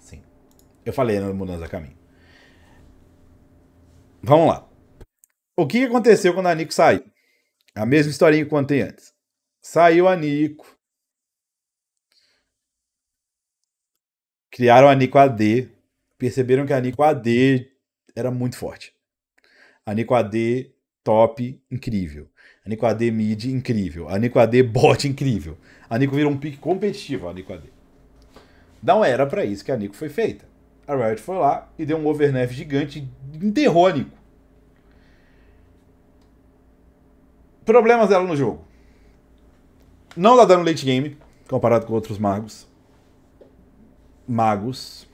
Sim. Eu falei na né, mudança caminho. Vamos lá. O que aconteceu quando a Nico saiu? A mesma historinha que contei antes. Saiu a Nico. Criaram a Nico AD. Perceberam que a Nico AD era muito forte. A Nico AD, top, incrível. A Nico AD mid incrível. A Nico AD bot incrível. A Nico virou um pick competitivo, a Nico AD. Não era para isso que a Nico foi feita. A Riot foi lá e deu um overnef gigante e enterrou a Nico. Problemas dela no jogo. Não dá tá dano late game, comparado com outros magos. Magos.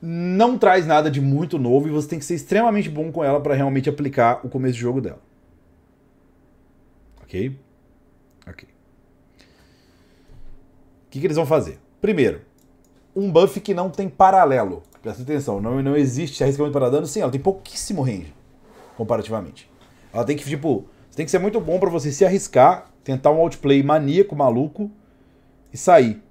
não traz nada de muito novo e você tem que ser extremamente bom com ela para realmente aplicar o começo de jogo dela. Ok? Ok. O que, que eles vão fazer? Primeiro, um buff que não tem paralelo. Presta atenção, não, não existe arriscamento para dano. Sim, ela tem pouquíssimo range, comparativamente. Ela tem que, tipo, você tem que ser muito bom para você se arriscar, tentar um outplay maníaco, maluco e sair.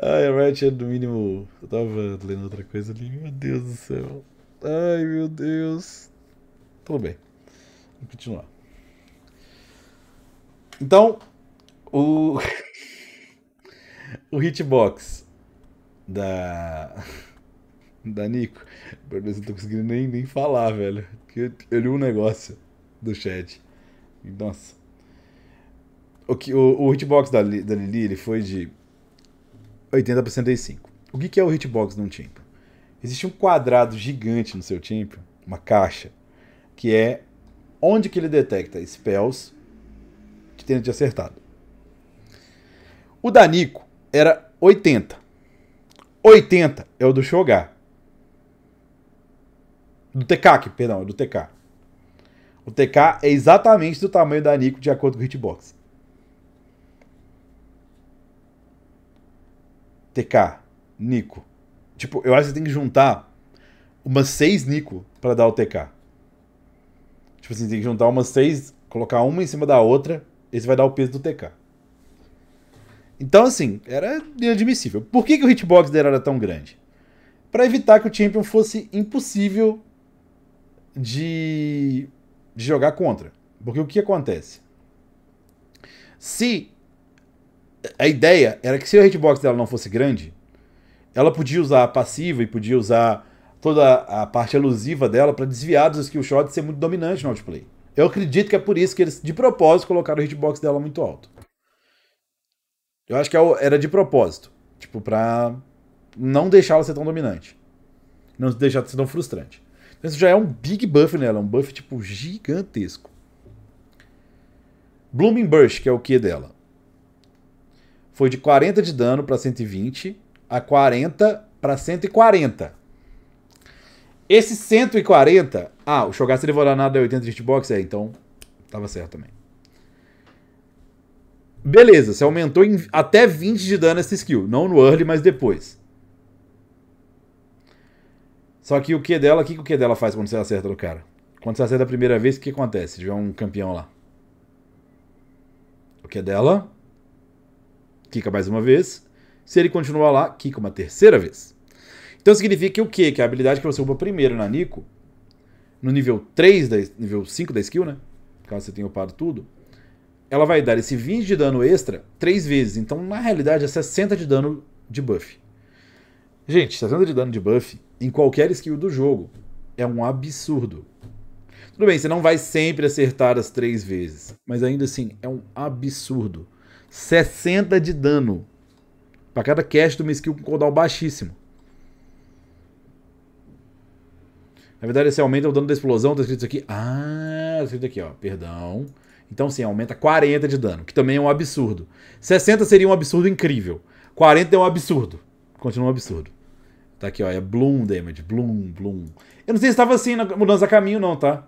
Ai, a Riot é no mínimo. Eu tava lendo outra coisa ali. Meu Deus do céu. Ai, meu Deus. Tudo bem. Vamos continuar. Então, o. <laughs> o hitbox da. da Nico. Meu Deus, eu não tô conseguindo nem, nem falar, velho. porque eu li um negócio do chat. Nossa. O, que, o, o hitbox da, da Lili, ele foi de 80 por 75. O que é o hitbox num timpano? Existe um quadrado gigante no seu timpano, uma caixa, que é onde que ele detecta spells que tenha te acertado. O Danico era 80. 80 é o do Shogar. Do TK, perdão, é do TK. O TK é exatamente do tamanho da Nico de acordo com o hitbox. TK, Nico. Tipo, eu acho que você tem que juntar umas seis Nico para dar o TK. Tipo assim, tem que juntar umas seis, colocar uma em cima da outra, esse vai dar o peso do TK. Então, assim, era inadmissível. Por que, que o hitbox dele era tão grande? Para evitar que o Champion fosse impossível de, de jogar contra. Porque o que acontece? Se a ideia era que se a hitbox dela não fosse grande, ela podia usar a passiva e podia usar toda a parte elusiva dela para desviar dos skill shots e ser muito dominante no outplay. Eu acredito que é por isso que eles, de propósito, colocaram o hitbox dela muito alto. Eu acho que é era de propósito. Tipo, pra não deixá-la ser tão dominante. Não deixar de ser tão frustrante. Então, isso já é um big buff nela, um buff, tipo, gigantesco. Blooming Burst, que é o Q dela foi de 40 de dano para 120 a 40 para 140. Esse 140. Ah, o ele Shogatsu Devoranado é 80 de hitbox? É, então tava certo também. Beleza, você aumentou em até 20 de dano essa skill. Não no early, mas depois. Só que o Q dela, o que o Q dela faz quando você acerta no cara? Quando você acerta a primeira vez, o que acontece? Se tiver um campeão lá. O Q é dela quica mais uma vez. Se ele continuar lá, quica uma terceira vez. Então significa o quê? Que a habilidade que você upa primeiro na Nico, no nível 3, da, nível 5 da skill, né? Caso você tenha upado tudo, ela vai dar esse 20 de dano extra três vezes. Então, na realidade, é 60 de dano de buff. Gente, 60 de dano de buff em qualquer skill do jogo é um absurdo. Tudo bem, você não vai sempre acertar as três vezes, mas ainda assim é um absurdo. 60 de dano. Para cada cast de uma skill com cooldown baixíssimo. Na verdade, esse aumenta o dano da explosão, tá escrito isso aqui. Ah, tá escrito aqui, ó. Perdão. Então, sim, aumenta 40 de dano, que também é um absurdo. 60 seria um absurdo incrível. 40 é um absurdo. Continua um absurdo. Tá aqui, ó. É Bloom Damage. Bloom, Bloom. Eu não sei se estava assim na mudança a caminho, não, tá?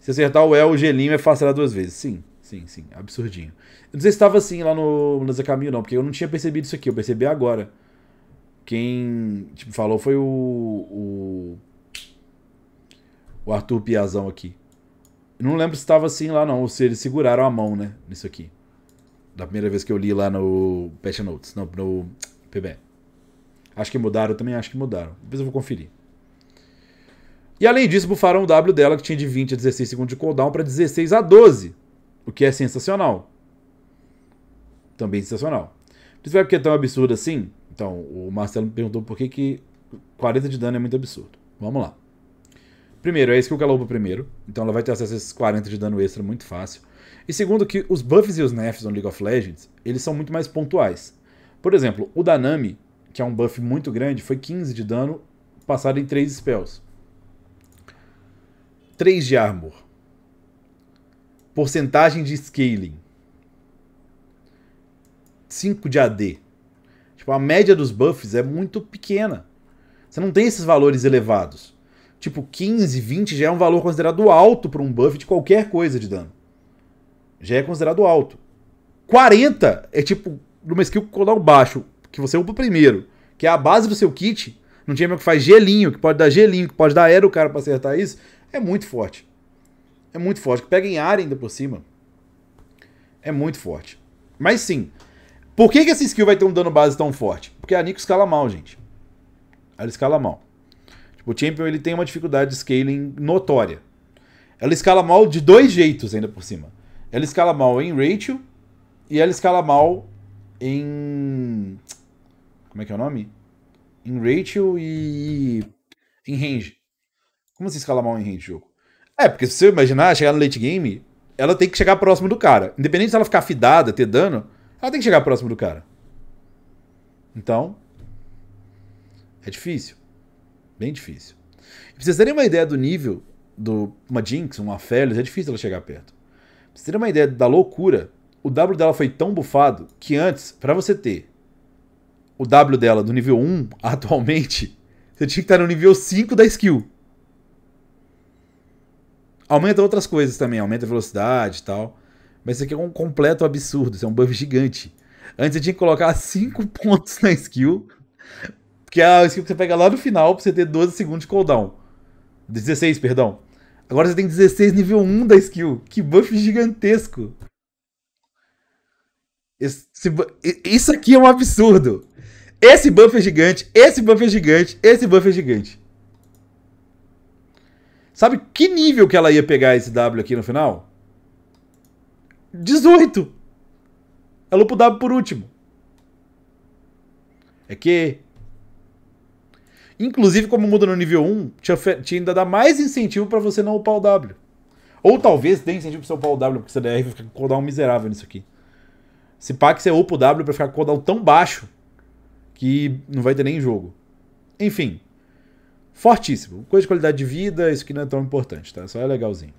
Se acertar o L, o gelinho é fácil duas vezes. Sim. Sim, sim, absurdinho. Eu não sei se estava assim lá no Lanza Caminho, não, porque eu não tinha percebido isso aqui, eu percebi agora. Quem tipo, falou foi o, o. O Arthur Piazão aqui. Eu não lembro se estava assim lá, não, ou se eles seguraram a mão, né, nisso aqui. Da primeira vez que eu li lá no Patch Notes, não, no PB. Acho que mudaram também, acho que mudaram. Depois eu vou conferir. E além disso, bufaram o W dela, que tinha de 20 a 16 segundos de cooldown, para 16 a 12. O que é sensacional. Também sensacional. Isso vai porque é tão absurdo assim? Então, o Marcelo me perguntou por que, que 40 de dano é muito absurdo. Vamos lá. Primeiro, é isso que o Galobo primeiro. Então ela vai ter acesso a esses 40 de dano extra muito fácil. E segundo, que os buffs e os nerfs no League of Legends, eles são muito mais pontuais. Por exemplo, o Danami, que é um buff muito grande, foi 15 de dano passado em 3 spells. 3 de armor. Porcentagem de scaling. 5 de AD. Tipo, a média dos buffs é muito pequena. Você não tem esses valores elevados. Tipo, 15, 20 já é um valor considerado alto para um buff de qualquer coisa de dano. Já é considerado alto. 40 é tipo numa skill cooldown baixo, que você upa primeiro, que é a base do seu kit. Não tinha que faz gelinho, que pode dar gelinho, que pode dar aero o cara para acertar isso. É muito forte. É muito forte. Pega em área ainda por cima. É muito forte. Mas sim. Por que, que essa skill vai ter um dano base tão forte? Porque a Nico escala mal, gente. Ela escala mal. Tipo, o Champion ele tem uma dificuldade de scaling notória. Ela escala mal de dois jeitos ainda por cima. Ela escala mal em Ratio e ela escala mal em... Como é que é o nome? Em Ratio e... em Range. Como se assim escala mal em Range, jogo? É, porque se você imaginar, chegar no late game, ela tem que chegar próximo do cara. Independente se ela ficar fidada, ter dano, ela tem que chegar próximo do cara. Então, é difícil. Bem difícil. Pra vocês terem uma ideia do nível do uma Jinx, uma Félix, é difícil ela chegar perto. Pra vocês terem uma ideia da loucura, o W dela foi tão bufado que antes, para você ter o W dela do nível 1 <laughs> atualmente, você tinha que estar no nível 5 da skill. Aumenta outras coisas também, aumenta a velocidade e tal. Mas isso aqui é um completo absurdo, isso é um buff gigante. Antes você tinha que colocar 5 <laughs> pontos na skill, que é a skill que você pega lá no final pra você ter 12 segundos de cooldown. 16, perdão. Agora você tem 16 nível 1 da skill. Que buff gigantesco. Esse, isso aqui é um absurdo. Esse buff é gigante, esse buff é gigante, esse buff é gigante. Sabe que nível que ela ia pegar esse W aqui no final? 18. Ela upa o W por último. É que. Inclusive, como muda no nível 1, te, ainda dá mais incentivo para você não upar o W. Ou talvez dê incentivo pra você upar o W, porque você vai ficar com codal miserável nisso aqui. Se pá que você upa o W pra ficar com codal tão baixo que não vai ter nem jogo. Enfim. Fortíssimo. Coisa de qualidade de vida, isso que não é tão importante, tá? Só é legalzinho.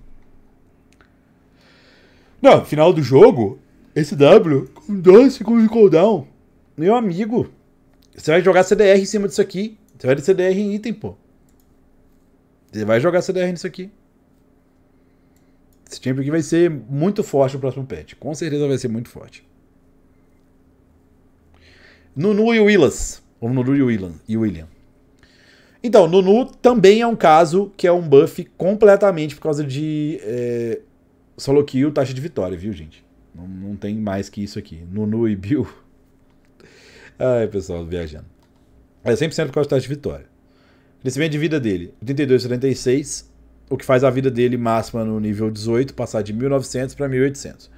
Não, final do jogo, esse W com 2 segundos de cooldown. Meu amigo, você vai jogar CDR em cima disso aqui. Você vai de CDR em item, pô. Você vai jogar CDR nisso aqui. Esse time aqui vai ser muito forte no próximo patch. Com certeza vai ser muito forte. Nunu e Willas. Ou Nunu E William. Então, Nunu também é um caso que é um buff completamente por causa de é, solo kill, taxa de vitória, viu, gente? Não, não tem mais que isso aqui. Nunu e Bill. <laughs> Ai, pessoal, viajando. É 100% por causa de taxa de vitória. Crescimento de vida dele, 82 76, o que faz a vida dele máxima no nível 18 passar de 1900 para 1800.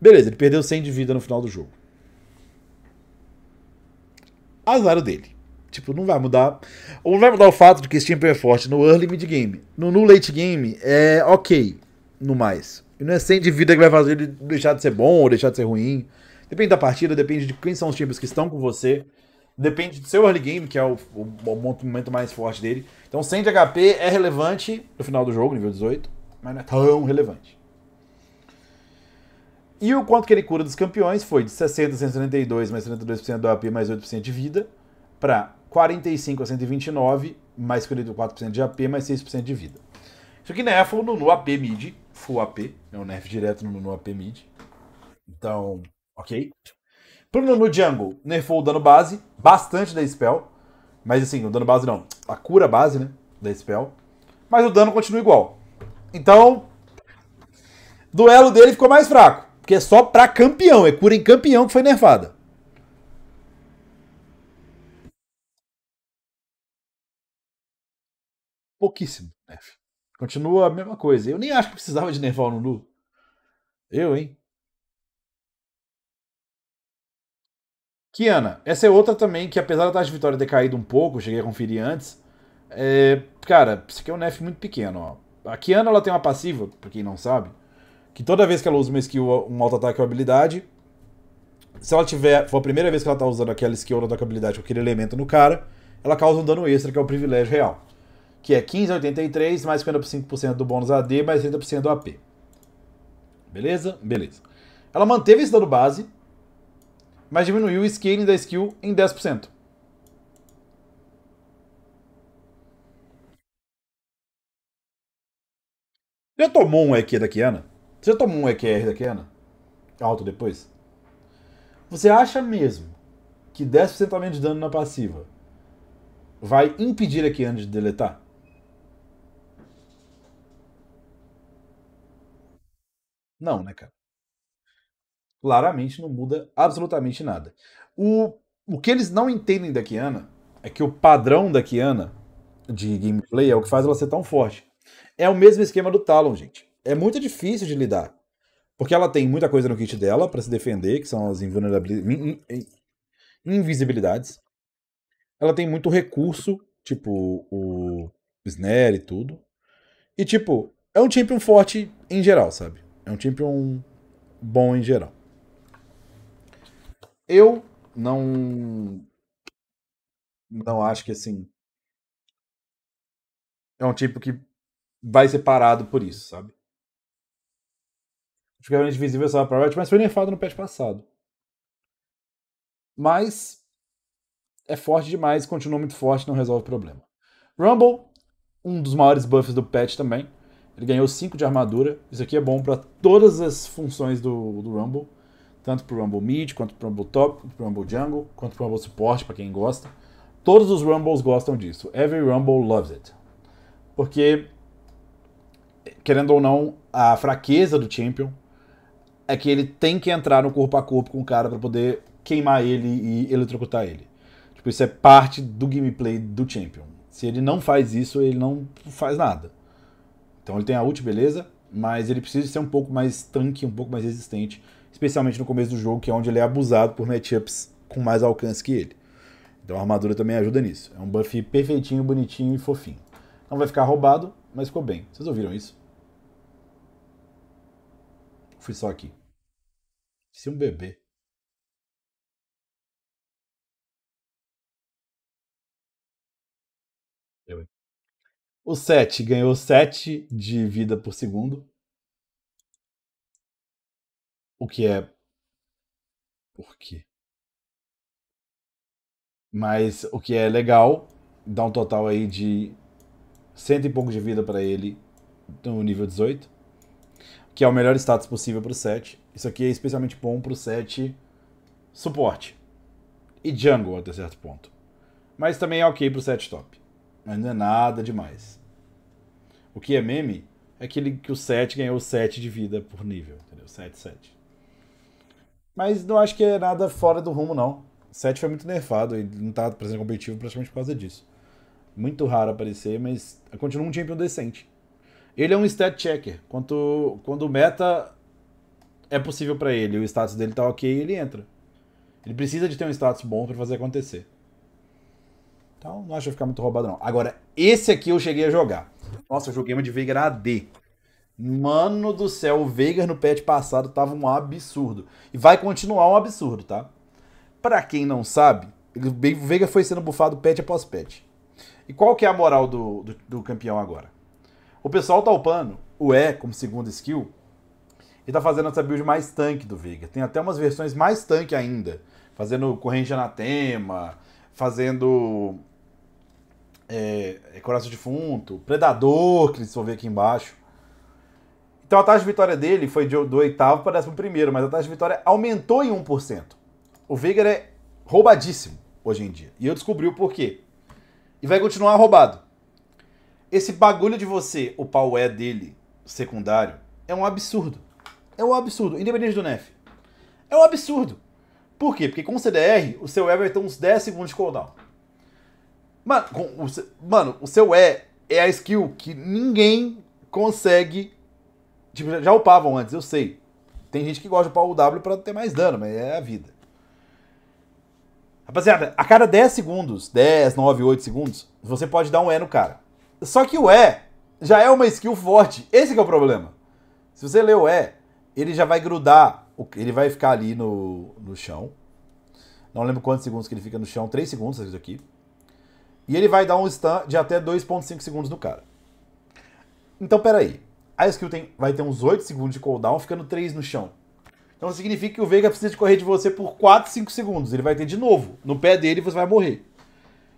Beleza, ele perdeu 100 de vida no final do jogo. Azar dele. Tipo, não vai mudar. Ou não vai mudar o fato de que esse time é forte no early mid game. No, no late game é ok, no mais. E não é sem de vida que vai fazer ele deixar de ser bom ou deixar de ser ruim. Depende da partida, depende de quem são os times que estão com você. Depende do seu early game, que é o, o, o momento mais forte dele. Então, 100 de HP é relevante no final do jogo, nível 18, mas não é tão relevante. E o quanto que ele cura dos campeões foi de 60, 132, mais 32% do AP, mais 8% de vida, para 45 a 129, mais 44% de AP, mais 6% de vida. Isso aqui nerfa é o Nunu AP mid, full AP, é um nerf direto no Nunu AP mid. Então, ok. Pro Nunu jungle, nerfou o dano base, bastante da spell, mas assim, o dano base não, a cura base, né, da spell. Mas o dano continua igual. Então, duelo dele ficou mais fraco, porque é só pra campeão, é cura em campeão que foi nerfada. pouquíssimo Neve né, Continua a mesma coisa. Eu nem acho que precisava de nervar no Nu. Eu, hein? Kiana, essa é outra também que, apesar da taxa de vitória ter caído um pouco, cheguei a conferir antes. É, cara, isso aqui é um nef muito pequeno, ó. A Kiana ela tem uma passiva, pra quem não sabe, que toda vez que ela usa uma skill, um auto-ataque ou habilidade, se ela tiver. For a primeira vez que ela tá usando aquela skill ou auto-ataque habilidade com aquele elemento no cara, ela causa um dano extra, que é o privilégio real que é 15,83 mais 55% do bônus AD, mais 30% do AP. Beleza? Beleza. Ela manteve esse dano base, mas diminuiu o scaling da skill em 10%. Já tomou um EQ da Kiana? Você já tomou um EQR da Kiana? Alto depois? Você acha mesmo que 10% a menos de dano na passiva vai impedir a Kiana de deletar? Não, né, cara? Claramente não muda absolutamente nada. O, o que eles não entendem da Kiana é que o padrão da Kiana de gameplay é o que faz ela ser tão forte. É o mesmo esquema do Talon, gente. É muito difícil de lidar. Porque ela tem muita coisa no kit dela para se defender, que são as Invisibilidades. Ela tem muito recurso, tipo o Snare e tudo. E, tipo, é um champion forte em geral, sabe? É um champion bom em geral. Eu não. Não acho que assim. É um tipo que vai ser parado por isso, sabe? Acho que é visível estava pra mas foi nerfado no patch passado. Mas. É forte demais, continua muito forte, não resolve o problema. Rumble, um dos maiores buffs do patch também. Ele ganhou 5 de armadura. Isso aqui é bom para todas as funções do, do Rumble. Tanto para o Rumble Mid, quanto para o Rumble Top, quanto para o Rumble Jungle, quanto para o Rumble Support, para quem gosta. Todos os Rumbles gostam disso. Every Rumble loves it. Porque, querendo ou não, a fraqueza do Champion é que ele tem que entrar no corpo a corpo com o cara para poder queimar ele e eletrocutar ele. Tipo, isso é parte do gameplay do Champion. Se ele não faz isso, ele não faz nada. Então ele tem a ult, beleza, mas ele precisa ser um pouco mais tanque, um pouco mais resistente, especialmente no começo do jogo, que é onde ele é abusado por matchups com mais alcance que ele. Então a armadura também ajuda nisso. É um buff perfeitinho, bonitinho e fofinho. Não vai ficar roubado, mas ficou bem. Vocês ouviram isso? Fui só aqui. Se um bebê. O 7 ganhou 7 de vida por segundo. O que é. Por quê? Mas o que é legal, dá um total aí de cento e pouco de vida para ele no nível 18, que é o melhor status possível pro 7. Isso aqui é especialmente bom pro 7 suporte e jungle até certo ponto. Mas também é ok pro 7 top mas não é nada demais. O que é meme é aquele que o 7 ganhou 7 de vida por nível, entendeu? 7, 7. Mas não acho que é nada fora do rumo, não. 7 foi muito nerfado e não tá presente competitivo praticamente por causa disso. Muito raro aparecer, mas continua um champion decente. Ele é um stat checker. Quanto, quando o meta é possível para ele, o status dele tá ok, ele entra. Ele precisa de ter um status bom para fazer acontecer. Então, não acho que ficar muito roubado, não. Agora, esse aqui eu cheguei a jogar. Nossa, eu joguei uma de Veigar AD. Mano do céu, o Veigar no patch passado tava um absurdo. E vai continuar um absurdo, tá? Pra quem não sabe, o Veigar foi sendo bufado patch após patch. E qual que é a moral do, do, do campeão agora? O pessoal tá upando o E como segunda skill e tá fazendo essa build mais tanque do Veiga. Tem até umas versões mais tanque ainda. Fazendo corrente anatema, fazendo é, é Coração Defunto, Predador, que eles vão ver aqui embaixo. Então a taxa de vitória dele foi de, do oitavo para o décimo primeiro, mas a taxa de vitória aumentou em 1%. O Veigar é roubadíssimo hoje em dia. E eu descobri o porquê. E vai continuar roubado. Esse bagulho de você o pau é dele secundário é um absurdo. É um absurdo, independente do NEF. É um absurdo. Por quê? Porque com o CDR, o seu E vai ter uns 10 segundos de cooldown. Mano, o, seu, mano, o seu E é a skill que ninguém consegue. Tipo, já, já upavam antes, eu sei. Tem gente que gosta de upar o W pra ter mais dano, mas é a vida. Rapaziada, a cada 10 segundos, 10, 9, 8 segundos, você pode dar um E no cara. Só que o E já é uma skill forte. Esse é o problema. Se você ler o E, ele já vai grudar, ele vai ficar ali no, no chão. Não lembro quantos segundos que ele fica no chão, 3 segundos isso aqui. E ele vai dar um stun de até 2.5 segundos no cara. Então, peraí. A skill tem, vai ter uns 8 segundos de cooldown, ficando 3 no chão. Então significa que o Veiga precisa de correr de você por 4, 5 segundos. Ele vai ter de novo. No pé dele você vai morrer.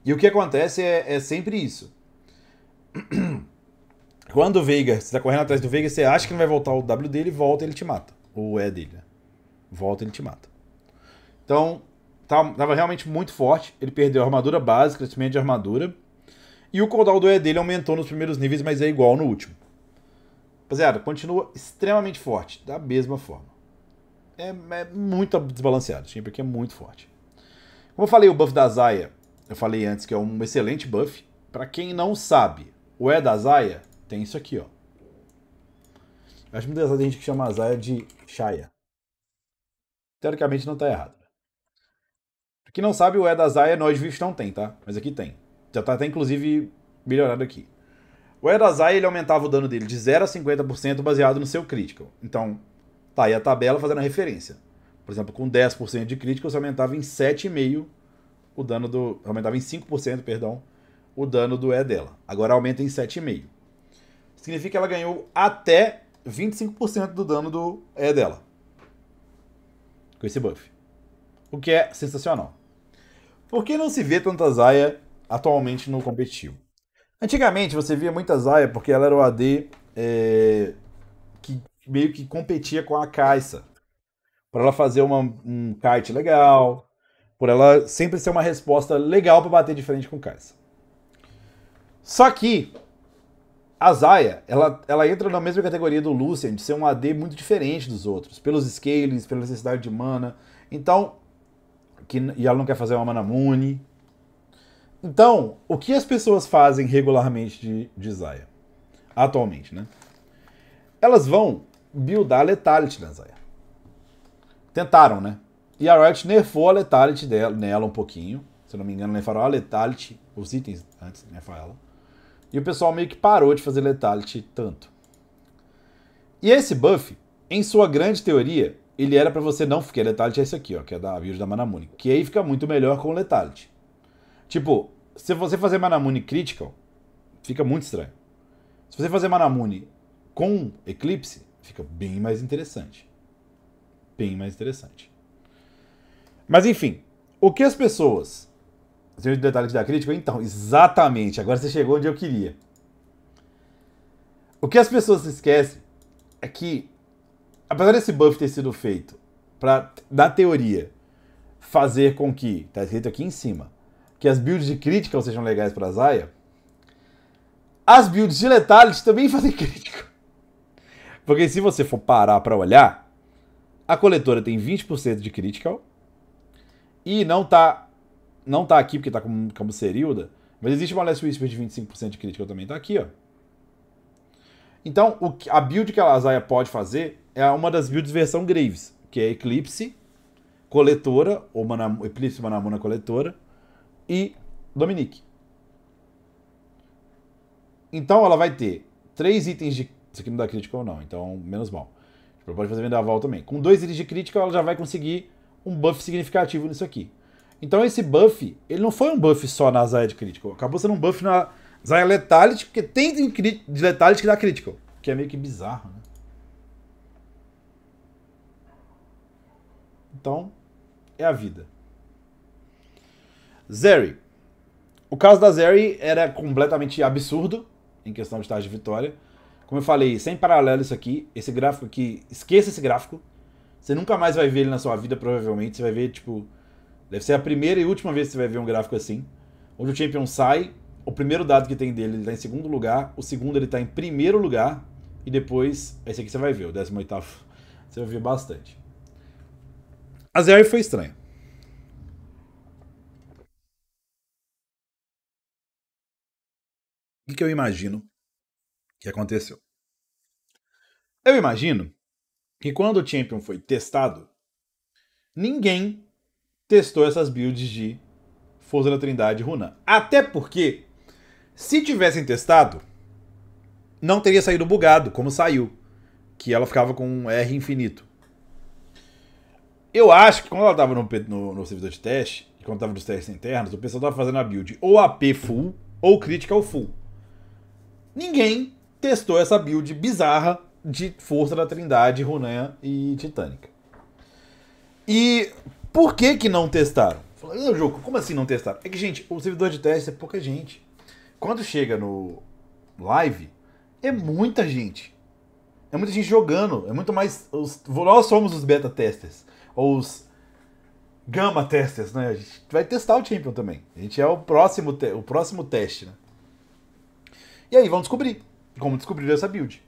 E o que acontece é, é sempre isso. <clears throat> Quando o Veiga, você tá correndo atrás do Veiga, você acha que não vai voltar o W dele, volta e ele te mata. Ou é dele, né? Volta e ele te mata. Então, tava realmente muito forte. Ele perdeu a armadura base, crescimento de armadura. E o cooldown do E dele aumentou nos primeiros níveis, mas é igual no último. Rapaziada, continua extremamente forte, da mesma forma. É, é muito desbalanceado, o Champion aqui é muito forte. Como eu falei, o buff da Zaya, eu falei antes que é um excelente buff. Para quem não sabe, o E da Zaya tem isso aqui, ó. Eu acho muito engraçado a gente que chama a Zaya de Shaya. Teoricamente não tá errado. Que não sabe, o Edazai nós Noisvist não tem, tá? Mas aqui tem. Já tá até, inclusive, melhorado aqui. O Edazai, ele aumentava o dano dele de 0 a 50% baseado no seu critical. Então, tá aí a tabela fazendo a referência. Por exemplo, com 10% de critical, você aumentava em 7,5% o dano do... Aumentava em 5%, perdão, o dano do E dela. Agora aumenta em 7,5%. Significa que ela ganhou até 25% do dano do E dela. Com esse buff. O que é sensacional. Por que não se vê tanta Zaya atualmente no competitivo? Antigamente você via muita Zaya porque ela era o AD é, que meio que competia com a Caixa. Por ela fazer uma, um kite legal, por ela sempre ser uma resposta legal para bater de frente com o Kai'Sa. Só que a Zaya, ela, ela entra na mesma categoria do Lucian, de ser um AD muito diferente dos outros, pelos scalings, pela necessidade de mana. Então, que, e ela não quer fazer uma Manamune. Então, o que as pessoas fazem regularmente de, de Zaya? Atualmente, né? Elas vão buildar a Letality na Zaya. Tentaram, né? E a Riot nerfou a Letality dela, nela um pouquinho. Se eu não me engano, nerfaram a Letality, os itens antes, nerfaram ela. E o pessoal meio que parou de fazer Letality tanto. E esse buff, em sua grande teoria, ele era para você não... Porque Letality é esse aqui, ó, que é da vírus da Manamune. Que aí fica muito melhor com Letality. Tipo, se você fazer Manamune Critical, fica muito estranho. Se você fazer Manamune com Eclipse, fica bem mais interessante. Bem mais interessante. Mas enfim, o que as pessoas... Você viu o detalhe da crítica? Então, exatamente. Agora você chegou onde eu queria. O que as pessoas se esquecem é que apesar desse buff ter sido feito para, da teoria, fazer com que, tá escrito aqui em cima, que as builds de crítica sejam legais para Zaya, as builds de letality também <laughs> fazem crítico. Porque se você for parar para olhar, a coletora tem 20% de critical e não tá não tá aqui porque tá como, como Serilda, mas existe uma Last Whisper de 25% de critical também tá aqui, ó. Então, o, a build que a Zaya pode fazer é uma das builds versão Graves, que é Eclipse, Coletora, ou Manam, Eclipse Manamuna Coletora, e Dominique. Então ela vai ter três itens de. Isso aqui não dá crítica ou não, então menos mal. Ela tipo, pode fazer vendaval também. Com dois itens de crítica, ela já vai conseguir um buff significativo nisso aqui. Então esse buff, ele não foi um buff só na Zaya de crítico. Acabou sendo um buff na Zaya Letality, porque tem de Letality que dá crítico. Que é meio que bizarro, né? Então, é a vida. Zeri. O caso da Zeri era completamente absurdo em questão de taxa de vitória. Como eu falei, sem paralelo isso aqui, esse gráfico aqui, esqueça esse gráfico. Você nunca mais vai ver ele na sua vida, provavelmente. Você vai ver, tipo, deve ser a primeira e última vez que você vai ver um gráfico assim. Onde o Champion sai, o primeiro dado que tem dele, ele tá em segundo lugar, o segundo ele tá em primeiro lugar, e depois, esse aqui você vai ver, o 18º, você vai ver bastante. A Zeri foi estranha. O que, que eu imagino que aconteceu? Eu imagino que quando o Champion foi testado, ninguém testou essas builds de Força da Trindade e Runan. Até porque, se tivessem testado, não teria saído bugado, como saiu. Que ela ficava com um R infinito. Eu acho que quando ela tava no, no, no servidor de teste, quando tava nos testes internos, o pessoal tava fazendo a build ou AP full ou critical full. Ninguém testou essa build bizarra de Força da Trindade, Runanha e Titânica. E por que que não testaram? Falei, jogo, como assim não testaram? É que, gente, o servidor de teste é pouca gente. Quando chega no live, é muita gente. É muita gente jogando. É muito mais. Os, nós somos os beta testers ou os gamma Testers, né? A gente vai testar o Champion também. A gente é o próximo, o próximo teste, né? E aí vão descobrir como descobrir essa build.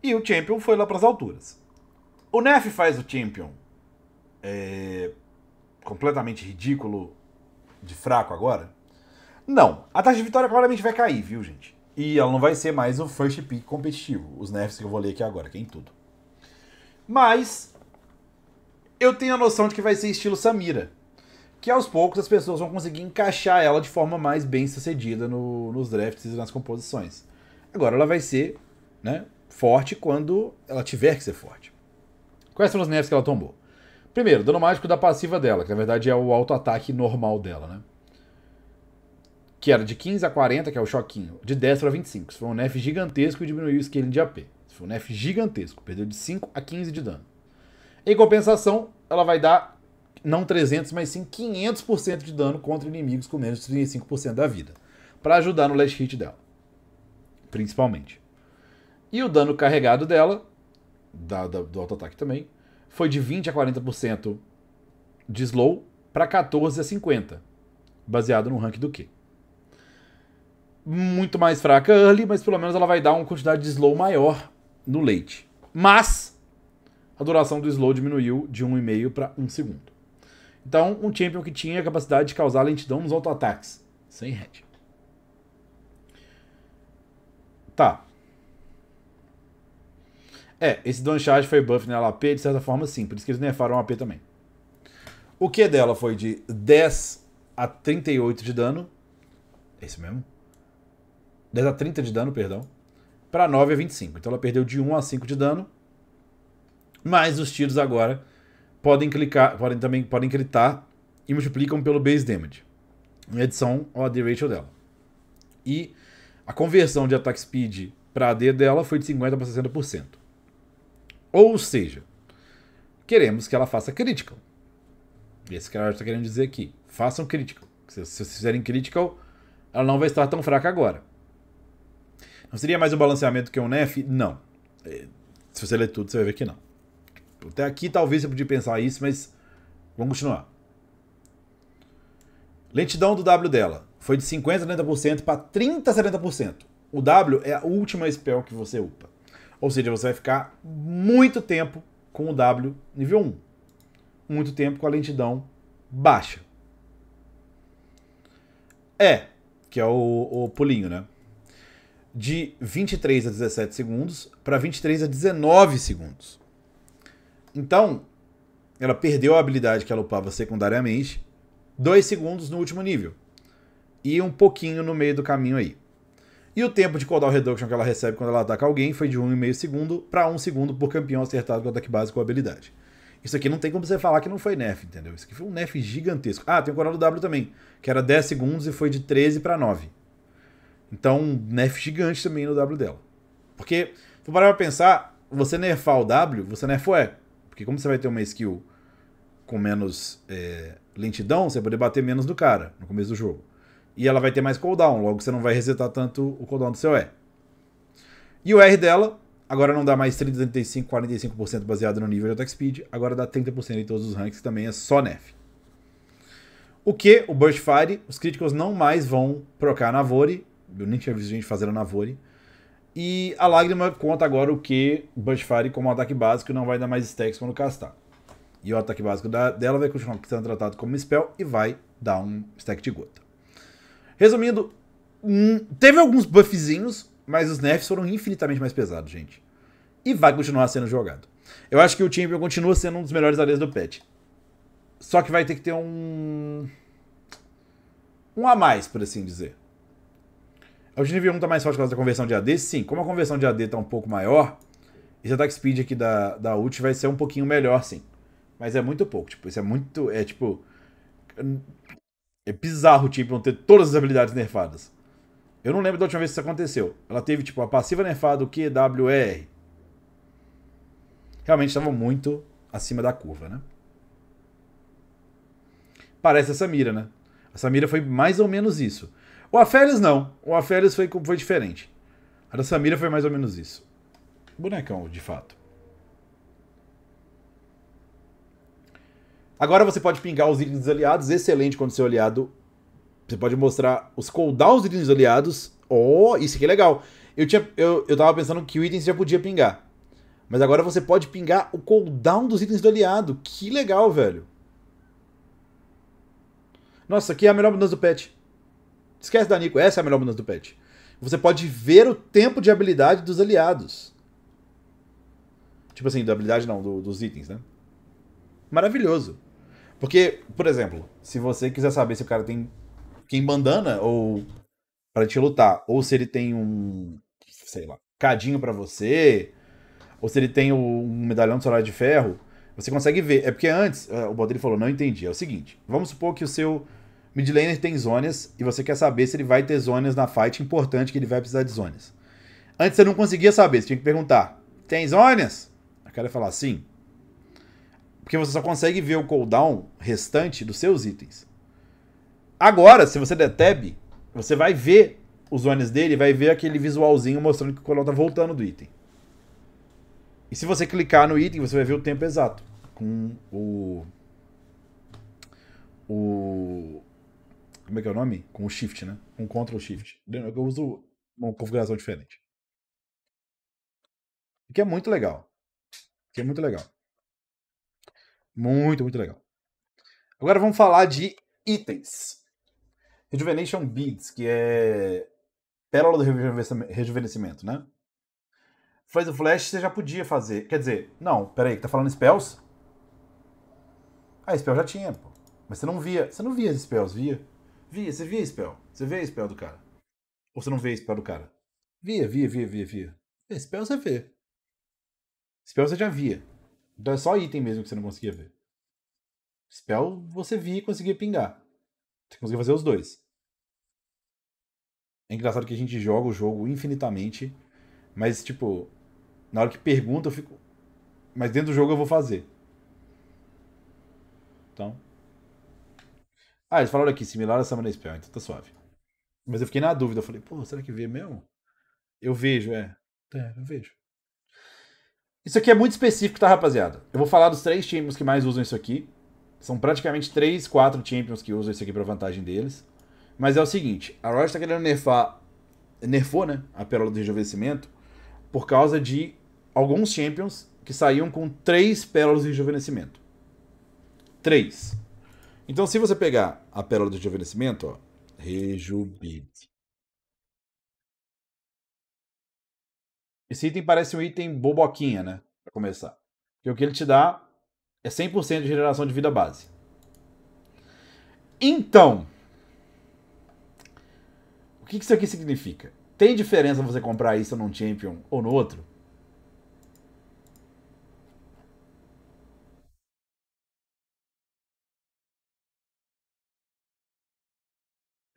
E o Champion foi lá para as alturas. O Nef faz o Champion é, completamente ridículo de fraco agora? Não. A taxa de vitória claramente vai cair, viu, gente? E ela não vai ser mais o first pick competitivo. Os Nefs que eu vou ler aqui agora, que é em tudo. Mas eu tenho a noção de que vai ser estilo Samira. Que aos poucos as pessoas vão conseguir encaixar ela de forma mais bem sucedida no, nos drafts e nas composições. Agora ela vai ser né, forte quando ela tiver que ser forte. Quais são as nerfs que ela tombou? Primeiro, dano mágico da passiva dela, que na verdade é o auto-ataque normal dela, né? Que era de 15 a 40, que é o choquinho, de 10 para 25. Isso foi um nerf gigantesco e diminuiu o scaling de AP. Isso foi um nerf gigantesco, perdeu de 5 a 15 de dano. Em compensação, ela vai dar não 300, mas sim 500% de dano contra inimigos com menos de 35% da vida, para ajudar no last hit dela, principalmente. E o dano carregado dela, da, da, do auto-ataque também, foi de 20 a 40% de slow para 14 a 50, baseado no rank do Q. Muito mais fraca early, mas pelo menos ela vai dar uma quantidade de slow maior no late. Mas a duração do slow diminuiu de 1,5 para 1 segundo. Então, um champion que tinha a capacidade de causar lentidão nos auto-ataques, sem head. Tá. É, esse Don Charge foi buff na LAP, de certa forma sim, por isso que eles nerfaram a AP também. O Q dela foi de 10 a 38 de dano. É Esse mesmo. 10 a 30 de dano, perdão. Para 9 a 25. Então ela perdeu de 1 a 5 de dano. Mas os tiros agora podem clicar, podem também podem critar e multiplicam pelo base damage. Em adição ao AD ratio dela. E a conversão de attack speed para AD dela foi de 50 para 60%. Ou seja, queremos que ela faça critical. Esse cara está querendo dizer aqui. Façam critical. Se vocês fizerem critical, ela não vai estar tão fraca agora. Não seria mais um balanceamento que um NEF? Não. É, se você ler tudo, você vai ver que não. Até aqui talvez você podia pensar isso, mas vamos continuar. Lentidão do W dela foi de 50 a 70% para 30 a 70%. O W é a última spell que você upa. Ou seja, você vai ficar muito tempo com o W nível 1. Muito tempo com a lentidão baixa. É, que é o, o pulinho, né? De 23 a 17 segundos para 23 a 19 segundos. Então, ela perdeu a habilidade que ela upava secundariamente, dois segundos no último nível. E um pouquinho no meio do caminho aí. E o tempo de cooldown reduction que ela recebe quando ela ataca alguém foi de 1,5 segundo para 1 segundo por campeão acertado com ataque básico ou habilidade. Isso aqui não tem como você falar que não foi nerf, entendeu? Isso aqui foi um nerf gigantesco. Ah, tem o do W também, que era 10 segundos e foi de 13 para 9. Então, um nerf gigante também no W dela. Porque, se parar pra pensar, você nerfar o W, você nerfa o é, E. Porque como você vai ter uma skill com menos é, lentidão, você vai poder bater menos do cara no começo do jogo. E ela vai ter mais cooldown, logo você não vai resetar tanto o cooldown do seu E. E o R dela, agora não dá mais 30, 35, 45% baseado no nível de attack speed, agora dá 30% em todos os ranks, também é só nef. O que, o Burst Fire, os críticos não mais vão procar na Vore, eu nem tinha visto gente fazendo na Vore, e a Lágrima conta agora o que Fire como ataque básico não vai dar mais stacks quando castar. E o ataque básico da, dela vai continuar sendo tratado como spell e vai dar um stack de gota. Resumindo, hum, teve alguns buffzinhos, mas os nerfs foram infinitamente mais pesados, gente. E vai continuar sendo jogado. Eu acho que o Champion continua sendo um dos melhores areias do patch. Só que vai ter que ter um. Um a mais, por assim dizer. A gente tá V1 mais forte por causa da tá conversão de AD? Sim, como a conversão de AD está um pouco maior, esse attack speed aqui da, da ult vai ser um pouquinho melhor, sim. Mas é muito pouco, tipo, isso é muito, é tipo... É bizarro o não ter todas as habilidades nerfadas. Eu não lembro da última vez que isso aconteceu. Ela teve, tipo, a passiva nerfada, o QWR. Realmente estava muito acima da curva, né? Parece essa mira, né? Essa mira foi mais ou menos isso. O Afélios não. O Afélios foi, foi diferente. A da Samira foi mais ou menos isso. Bonecão, de fato. Agora você pode pingar os itens dos aliados. Excelente quando seu aliado. Você pode mostrar os cooldowns dos itens dos aliados. Oh, isso aqui é legal. Eu, tinha, eu, eu tava pensando que o item você já podia pingar. Mas agora você pode pingar o cooldown dos itens do aliado. Que legal, velho. Nossa, aqui é a melhor mudança do patch. Esquece da Nico, essa é a melhor mudança do patch. Você pode ver o tempo de habilidade dos aliados. Tipo assim, da habilidade não, do, dos itens, né? Maravilhoso. Porque, por exemplo, se você quiser saber se o cara tem quem bandana ou para te lutar, ou se ele tem um, sei lá, cadinho para você, ou se ele tem um medalhão de solar de ferro, você consegue ver. É porque antes, eh, o Bodri falou, não entendi. É o seguinte, vamos supor que o seu Mid laner tem zonas e você quer saber se ele vai ter zonas na fight, importante que ele vai precisar de zonas. Antes você não conseguia saber, você tinha que perguntar: tem zonas? A cara ia falar sim. Porque você só consegue ver o cooldown restante dos seus itens. Agora, se você der tab, você vai ver os zones dele, vai ver aquele visualzinho mostrando que o cooldown tá voltando do item. E se você clicar no item, você vai ver o tempo exato com o o como é que é o nome? Com o Shift, né? Com o Ctrl Shift. Eu uso uma configuração diferente. que é muito legal. que é muito legal. Muito, muito legal. Agora vamos falar de itens. Rejuvenation Beads, que é pérola do rejuvenescimento, né? Faz o flash, você já podia fazer. Quer dizer, não, peraí, que tá falando spells? Ah, spell já tinha, pô. Mas você não via. Você não via as spells, via? Via, você via spell. Você vê spell do cara. Ou você não vê spell do cara? Via, via, via, via, via. É, spell você vê. Spell você já via. Então é só item mesmo que você não conseguia ver. Spell você via e conseguia pingar. Você conseguia fazer os dois. É engraçado que a gente joga o jogo infinitamente, mas tipo, na hora que pergunta eu fico. Mas dentro do jogo eu vou fazer. Então. Ah, eles falaram aqui, similar a Summoner Spell, então tá suave. Mas eu fiquei na dúvida, eu falei, pô, será que vê mesmo? Eu vejo, é. É, eu vejo. Isso aqui é muito específico, tá, rapaziada? Eu vou falar dos três champions que mais usam isso aqui. São praticamente três, quatro champions que usam isso aqui pra vantagem deles. Mas é o seguinte, a Riot tá querendo nerfar... Nerfou, né? A Pérola do Rejuvenescimento. Por causa de alguns champions que saíam com três Pérolas de Rejuvenescimento. Três. Então, se você pegar a pérola do rejuvenescimento, ó, rejubide. Esse item parece um item boboquinha, né? Pra começar. Porque o que ele te dá é 100% de regeneração de vida base. Então, o que isso aqui significa? Tem diferença você comprar isso num Champion ou no outro?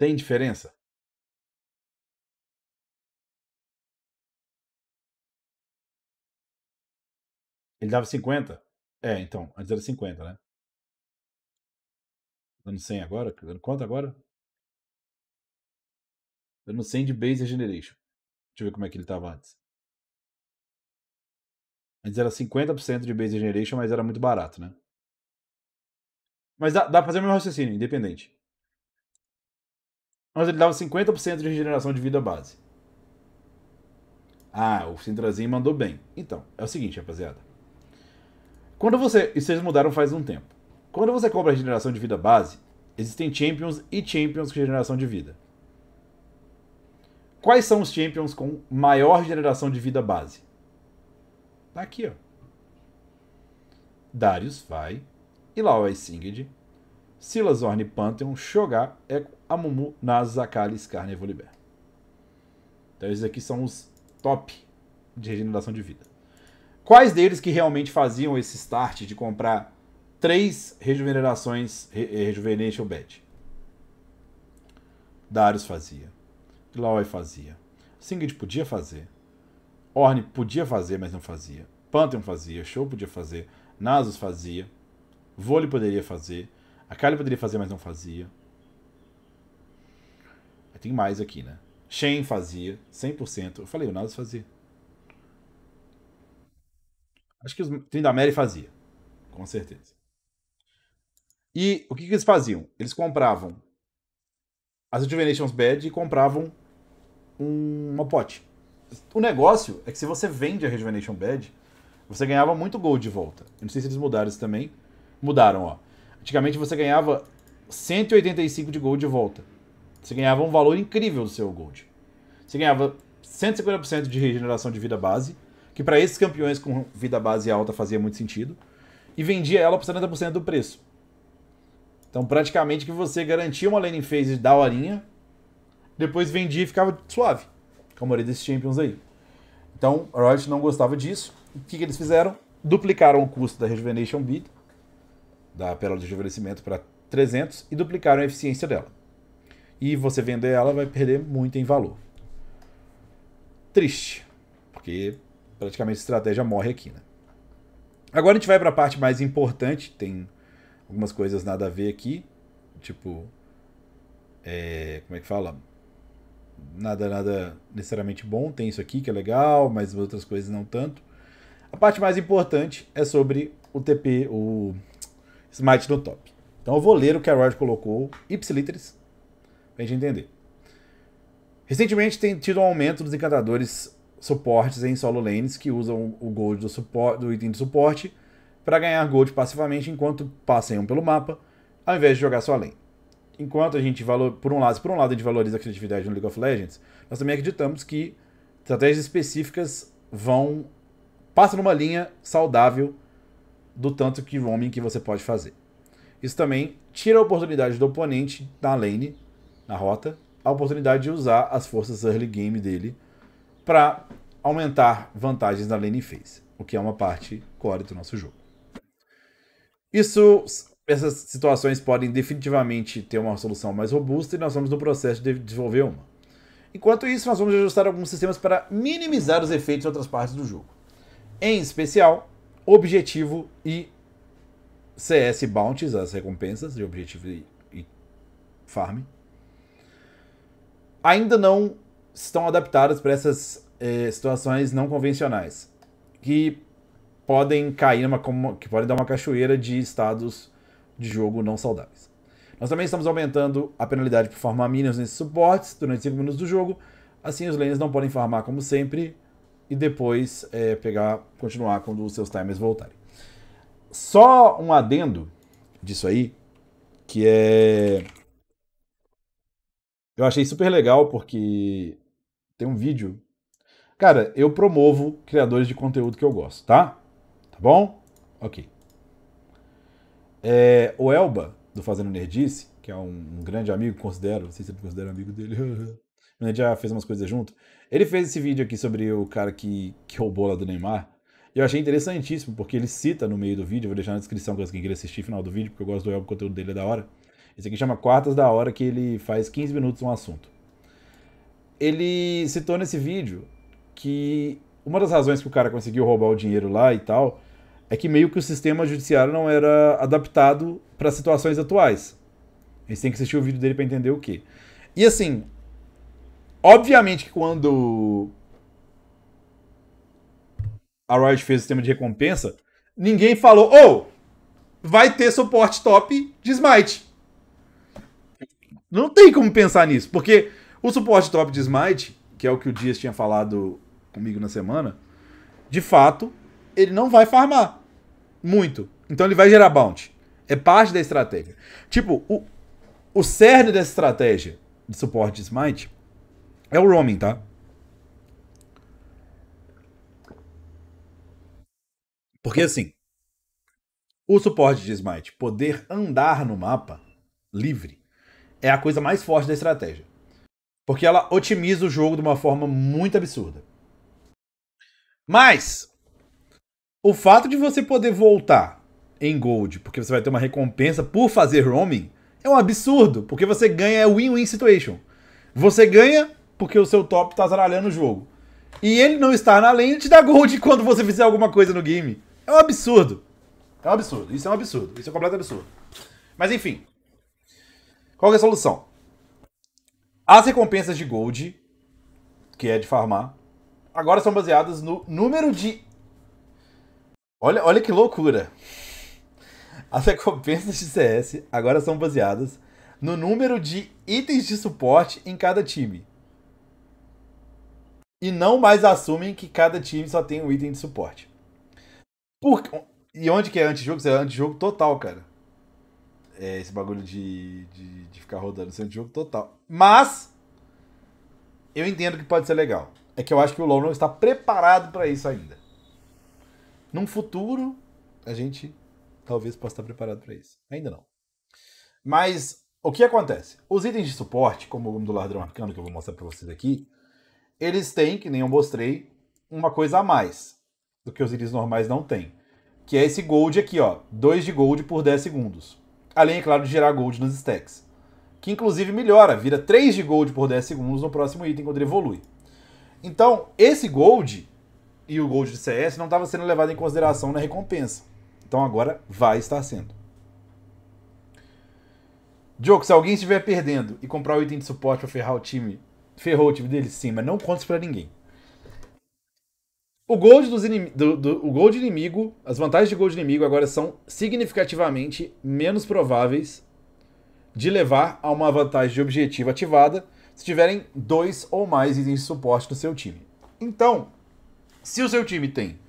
Tem diferença? Ele dava 50? É, então, antes era 50, né? Dando 100 agora? Dando quanto agora? Dando 100 de base regeneration. Deixa eu ver como é que ele estava antes. Antes era 50% de base regeneration, mas era muito barato, né? Mas dá, dá pra fazer o meu raciocínio, independente. Mas ele dava 50% de regeneração de vida base. Ah, o Sintrazinho mandou bem. Então, é o seguinte, rapaziada. Quando você. E vocês mudaram faz um tempo. Quando você compra a regeneração de vida base, existem Champions e Champions com regeneração de vida. Quais são os Champions com maior regeneração de vida base? Tá aqui, ó. Darius vai. E lá o Singed Silas Orne Pantheon, Shogar, Eco, Amumu, Nasus, Akali, Skarne e Volibear. Então esses aqui são os top de regeneração de vida. Quais deles que realmente faziam esse start de comprar três rejuvenerações re eh, Rejuvenation Bad? Darius fazia. Glauai fazia. Singed podia fazer. Orne podia fazer, mas não fazia. Pantheon fazia. Show podia fazer. Nasus fazia. Vole poderia fazer. A Kali poderia fazer, mas não fazia. Aí tem mais aqui, né? Shen fazia, 100%. Eu falei, o Nas fazia. Acho que da Trindamere fazia, com certeza. E o que, que eles faziam? Eles compravam as Rejuvenations Bad e compravam um, uma pote. O negócio é que se você vende a Rejuvenation Bad, você ganhava muito gold de volta. Eu não sei se eles mudaram isso também. Mudaram, ó. Antigamente você ganhava 185 de gold de volta. Você ganhava um valor incrível do seu gold. Você ganhava 150% de regeneração de vida base, que para esses campeões com vida base alta fazia muito sentido, e vendia ela por 70% do preço. Então, praticamente que você garantia uma landing phase da horinha, depois vendia e ficava suave, com a maioria desses champions aí. Então, Riot não gostava disso. O que, que eles fizeram? Duplicaram o custo da Rejuvenation Beat, da pérola de rejuvenescimento para 300 e duplicaram a eficiência dela. E você vender ela vai perder muito em valor. Triste, porque praticamente a estratégia morre aqui, né? Agora a gente vai para a parte mais importante, tem algumas coisas nada a ver aqui, tipo é, como é que fala? Nada, nada necessariamente bom, tem isso aqui que é legal, mas outras coisas não tanto. A parte mais importante é sobre o TP, o Smite no top. Então eu vou ler o que a Riot colocou, ipsiliteres, pra gente entender. Recentemente tem tido um aumento dos encantadores suportes em solo lanes que usam o gold do, suporte, do item de suporte para ganhar gold passivamente enquanto passeiam pelo mapa, ao invés de jogar só lane. Enquanto a gente valor, por um lado, por um lado a gente valoriza a criatividade no League of Legends, nós também acreditamos que estratégias específicas vão passam numa linha saudável do tanto que roaming que você pode fazer. Isso também tira a oportunidade do oponente na lane, na rota, a oportunidade de usar as forças early game dele para aumentar vantagens na lane phase, o que é uma parte core do nosso jogo. Isso, essas situações podem definitivamente ter uma solução mais robusta e nós vamos no processo de desenvolver uma. Enquanto isso, nós vamos ajustar alguns sistemas para minimizar os efeitos em outras partes do jogo. Em especial, objetivo e CS bounties, as recompensas de objetivo e, e farm, ainda não estão adaptadas para essas eh, situações não convencionais, que podem cair numa que podem dar uma cachoeira de estados de jogo não saudáveis. Nós também estamos aumentando a penalidade por farmar minions nesses suportes durante 5 minutos do jogo, assim os lanes não podem farmar como sempre, e depois é, pegar, continuar quando os seus timers voltarem. Só um adendo disso aí, que é. Eu achei super legal porque tem um vídeo. Cara, eu promovo criadores de conteúdo que eu gosto, tá? Tá bom? Ok. É, o Elba, do Fazendo Nerdice, que é um, grande amigo, considero, não sei se ele considera amigo dele, <laughs> a gente já fez umas coisas junto. Ele fez esse vídeo aqui sobre o cara que, que roubou lá do Neymar. E eu achei interessantíssimo, porque ele cita no meio do vídeo, vou deixar na descrição caso quem queira assistir o final do vídeo, porque eu gosto do El, o conteúdo dele é da hora. Esse aqui chama Quartas da Hora, que ele faz 15 minutos um assunto. Ele citou nesse vídeo que uma das razões que o cara conseguiu roubar o dinheiro lá e tal é que meio que o sistema judiciário não era adaptado para situações atuais. A gente tem que assistir o vídeo dele para entender o quê. E assim, Obviamente que quando a Riot fez o sistema de recompensa, ninguém falou, ou oh, vai ter suporte top de Smite. Não tem como pensar nisso, porque o suporte top de Smite, que é o que o Dias tinha falado comigo na semana, de fato, ele não vai farmar muito. Então ele vai gerar bounty. É parte da estratégia. Tipo, o, o cerne dessa estratégia de suporte de Smite é o roaming, tá? Porque assim, o suporte de Smite poder andar no mapa livre é a coisa mais forte da estratégia. Porque ela otimiza o jogo de uma forma muito absurda. Mas o fato de você poder voltar em gold, porque você vai ter uma recompensa por fazer roaming, é um absurdo, porque você ganha win-win situation. Você ganha porque o seu top tá zaralhando o jogo. E ele não estar na lane te dá gold <laughs> quando você fizer alguma coisa no game. É um absurdo. É um absurdo. Isso é um absurdo. Isso é um completo absurdo. Mas enfim. Qual é a solução? As recompensas de gold, que é de farmar, agora são baseadas no número de. Olha, olha que loucura! As recompensas de CS agora são baseadas no número de itens de suporte em cada time e não mais assumem que cada time só tem um item de suporte. Por... E onde que é antijogo? Isso é antijogo total, cara. É esse bagulho de, de, de ficar rodando, isso é antijogo total. Mas, eu entendo que pode ser legal. É que eu acho que o LoL não está preparado para isso ainda. Num futuro, a gente talvez possa estar preparado para isso. Ainda não. Mas o que acontece? Os itens de suporte, como o do ladrão arcano que eu vou mostrar para vocês aqui, eles têm, que nem eu mostrei, uma coisa a mais do que os íris normais não têm. Que é esse gold aqui, ó. 2 de gold por 10 segundos. Além, é claro, de gerar gold nos stacks. Que inclusive melhora, vira 3 de gold por 10 segundos no próximo item quando ele evolui. Então, esse gold e o gold de CS não estava sendo levado em consideração na recompensa. Então agora vai estar sendo. Diogo, se alguém estiver perdendo e comprar o item de suporte para ferrar o time, ferrou o time dele? Sim, mas não conta isso pra ninguém. O gold, dos inim... do, do, o inimigo, as vantagens de gold inimigo agora são significativamente menos prováveis de levar a uma vantagem de objetivo ativada se tiverem dois ou mais itens de suporte no seu time. Então, se o seu time tem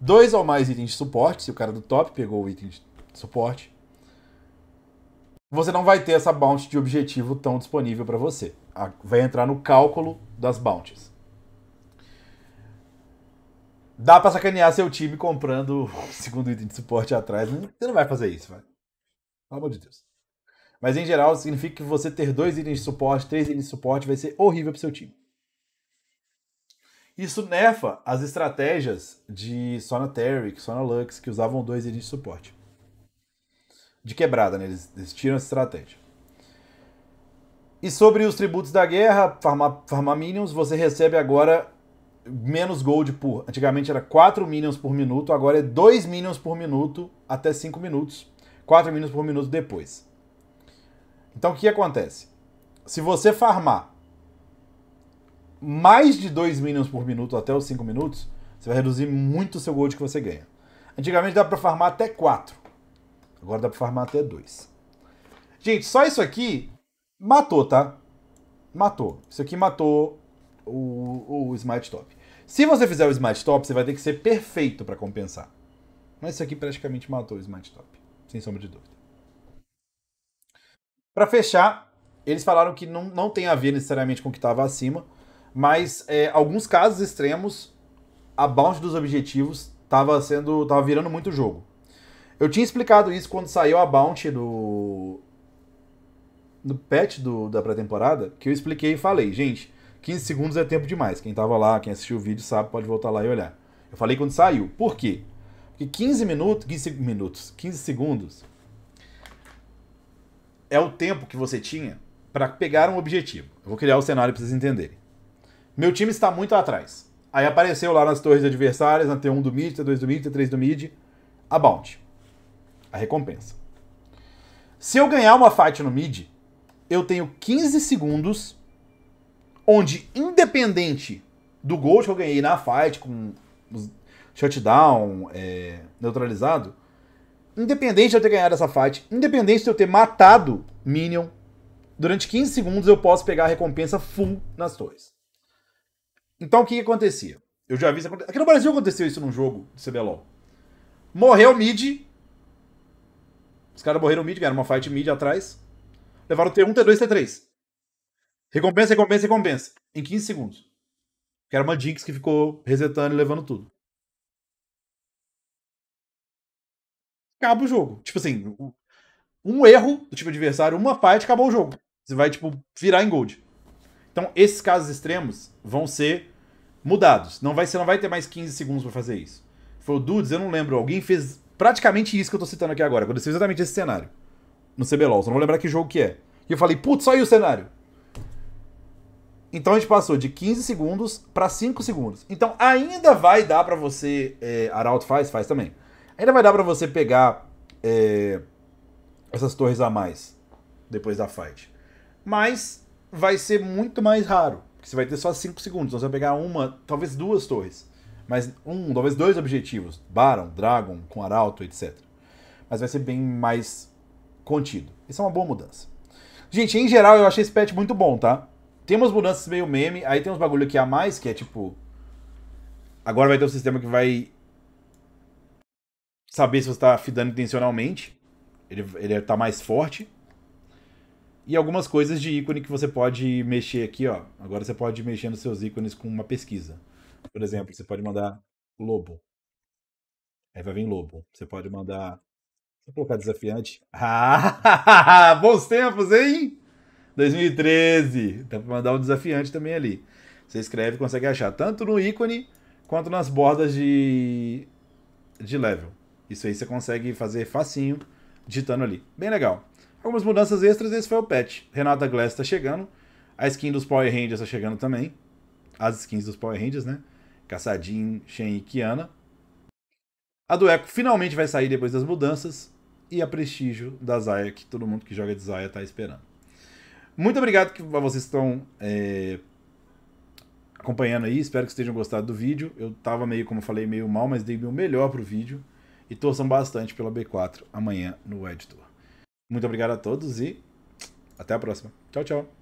dois ou mais itens de suporte, se o cara do top pegou o item de suporte, você não vai ter essa bounce de objetivo tão disponível para você a, vai entrar no cálculo das bounties. Dá pra sacanear seu time comprando o <laughs> segundo item de suporte atrás. Você não vai fazer isso, vai. Pelo amor de Deus. Mas em geral, significa que você ter dois itens de suporte, três itens de suporte, vai ser horrível pro seu time. Isso nefa as estratégias de Sona Terric, Sona Lux, que usavam dois itens de suporte. De quebrada, né? Eles, eles tiram essa estratégia. E sobre os tributos da guerra, farmar Farma Minions, você recebe agora menos gold por. Antigamente era 4 minions por minuto, agora é 2 minions por minuto até 5 minutos. 4 minions por minuto depois. Então o que acontece? Se você farmar mais de 2 minions por minuto até os 5 minutos, você vai reduzir muito o seu gold que você ganha. Antigamente dá para farmar até 4. Agora dá para farmar até 2. Gente, só isso aqui Matou, tá? Matou. Isso aqui matou o, o Smite Top. Se você fizer o Smite Top, você vai ter que ser perfeito para compensar. Mas isso aqui praticamente matou o Smite Top, sem sombra de dúvida. Para fechar, eles falaram que não, não tem a ver necessariamente com o que estava acima, mas é, alguns casos extremos, a bounce dos objetivos estava sendo, tava virando muito jogo. Eu tinha explicado isso quando saiu a bounty do, no patch do, da pré-temporada que eu expliquei e falei, gente, 15 segundos é tempo demais. Quem tava lá, quem assistiu o vídeo sabe, pode voltar lá e olhar. Eu falei quando saiu. Por quê? Porque 15 minutos, 15 minutos, 15 segundos é o tempo que você tinha para pegar um objetivo. Eu vou criar o um cenário para vocês entenderem. Meu time está muito atrás. Aí apareceu lá nas torres adversárias, na T1 do mid, T2 do mid, T3 do mid, a bounty. A recompensa. Se eu ganhar uma fight no mid, eu tenho 15 segundos, onde, independente do gol que eu ganhei na fight, com shutdown é, neutralizado, independente de eu ter ganhado essa fight, independente de eu ter matado Minion, durante 15 segundos eu posso pegar a recompensa full nas torres. Então o que, que acontecia? Eu já vi isso acontecer. Aqui no Brasil aconteceu isso num jogo de CBLOL. Morreu mid. Os caras morreram mid, ganharam uma fight mid atrás levaram T1, T2, T3. Recompensa, recompensa, recompensa. Em 15 segundos. Que era uma Jinx que ficou resetando e levando tudo. Acaba o jogo. Tipo assim, um erro do tipo adversário, uma fight, acabou o jogo. Você vai, tipo, virar em gold. Então, esses casos extremos vão ser mudados. Não vai, você não vai ter mais 15 segundos para fazer isso. Foi o Dudes, eu não lembro. Alguém fez praticamente isso que eu tô citando aqui agora. Aconteceu exatamente esse cenário no CBLOL, só não vou lembrar que jogo que é. E eu falei, putz, só aí o cenário. Então a gente passou de 15 segundos para 5 segundos. Então ainda vai dar para você. É, Arauto faz? Faz também. Ainda vai dar para você pegar é, essas torres a mais depois da fight. Mas vai ser muito mais raro. Porque você vai ter só 5 segundos. Então você vai pegar uma, talvez duas torres. Mas um, talvez dois objetivos. Baron, Dragon, com Arauto, etc. Mas vai ser bem mais contido. Isso é uma boa mudança. Gente, em geral eu achei esse patch muito bom, tá? Tem umas mudanças meio meme, aí tem uns bagulho aqui a mais, que é tipo... Agora vai ter um sistema que vai saber se você tá fidando intencionalmente. Ele, ele tá mais forte. E algumas coisas de ícone que você pode mexer aqui, ó. Agora você pode mexer nos seus ícones com uma pesquisa. Por exemplo, você pode mandar lobo. Aí vai vir lobo. Você pode mandar Vou colocar desafiante. <laughs> bons tempos, hein? 2013. Dá pra mandar um desafiante também ali. Você escreve e consegue achar tanto no ícone quanto nas bordas de, de level. Isso aí você consegue fazer facinho digitando ali. Bem legal. Algumas mudanças extras, esse foi o patch. Renata Glass tá chegando. A skin dos Power Rangers tá chegando também. As skins dos Power Rangers, né? Caçadin, Shen e Kiana. A do Echo finalmente vai sair depois das mudanças e a prestígio da Zaya, que todo mundo que joga de Zaya tá esperando. Muito obrigado que vocês estão é, acompanhando aí, espero que vocês tenham gostado do vídeo. Eu tava meio, como eu falei, meio mal, mas dei meu melhor pro vídeo. E torçam bastante pela B4 amanhã no Editor. Muito obrigado a todos e até a próxima. Tchau, tchau.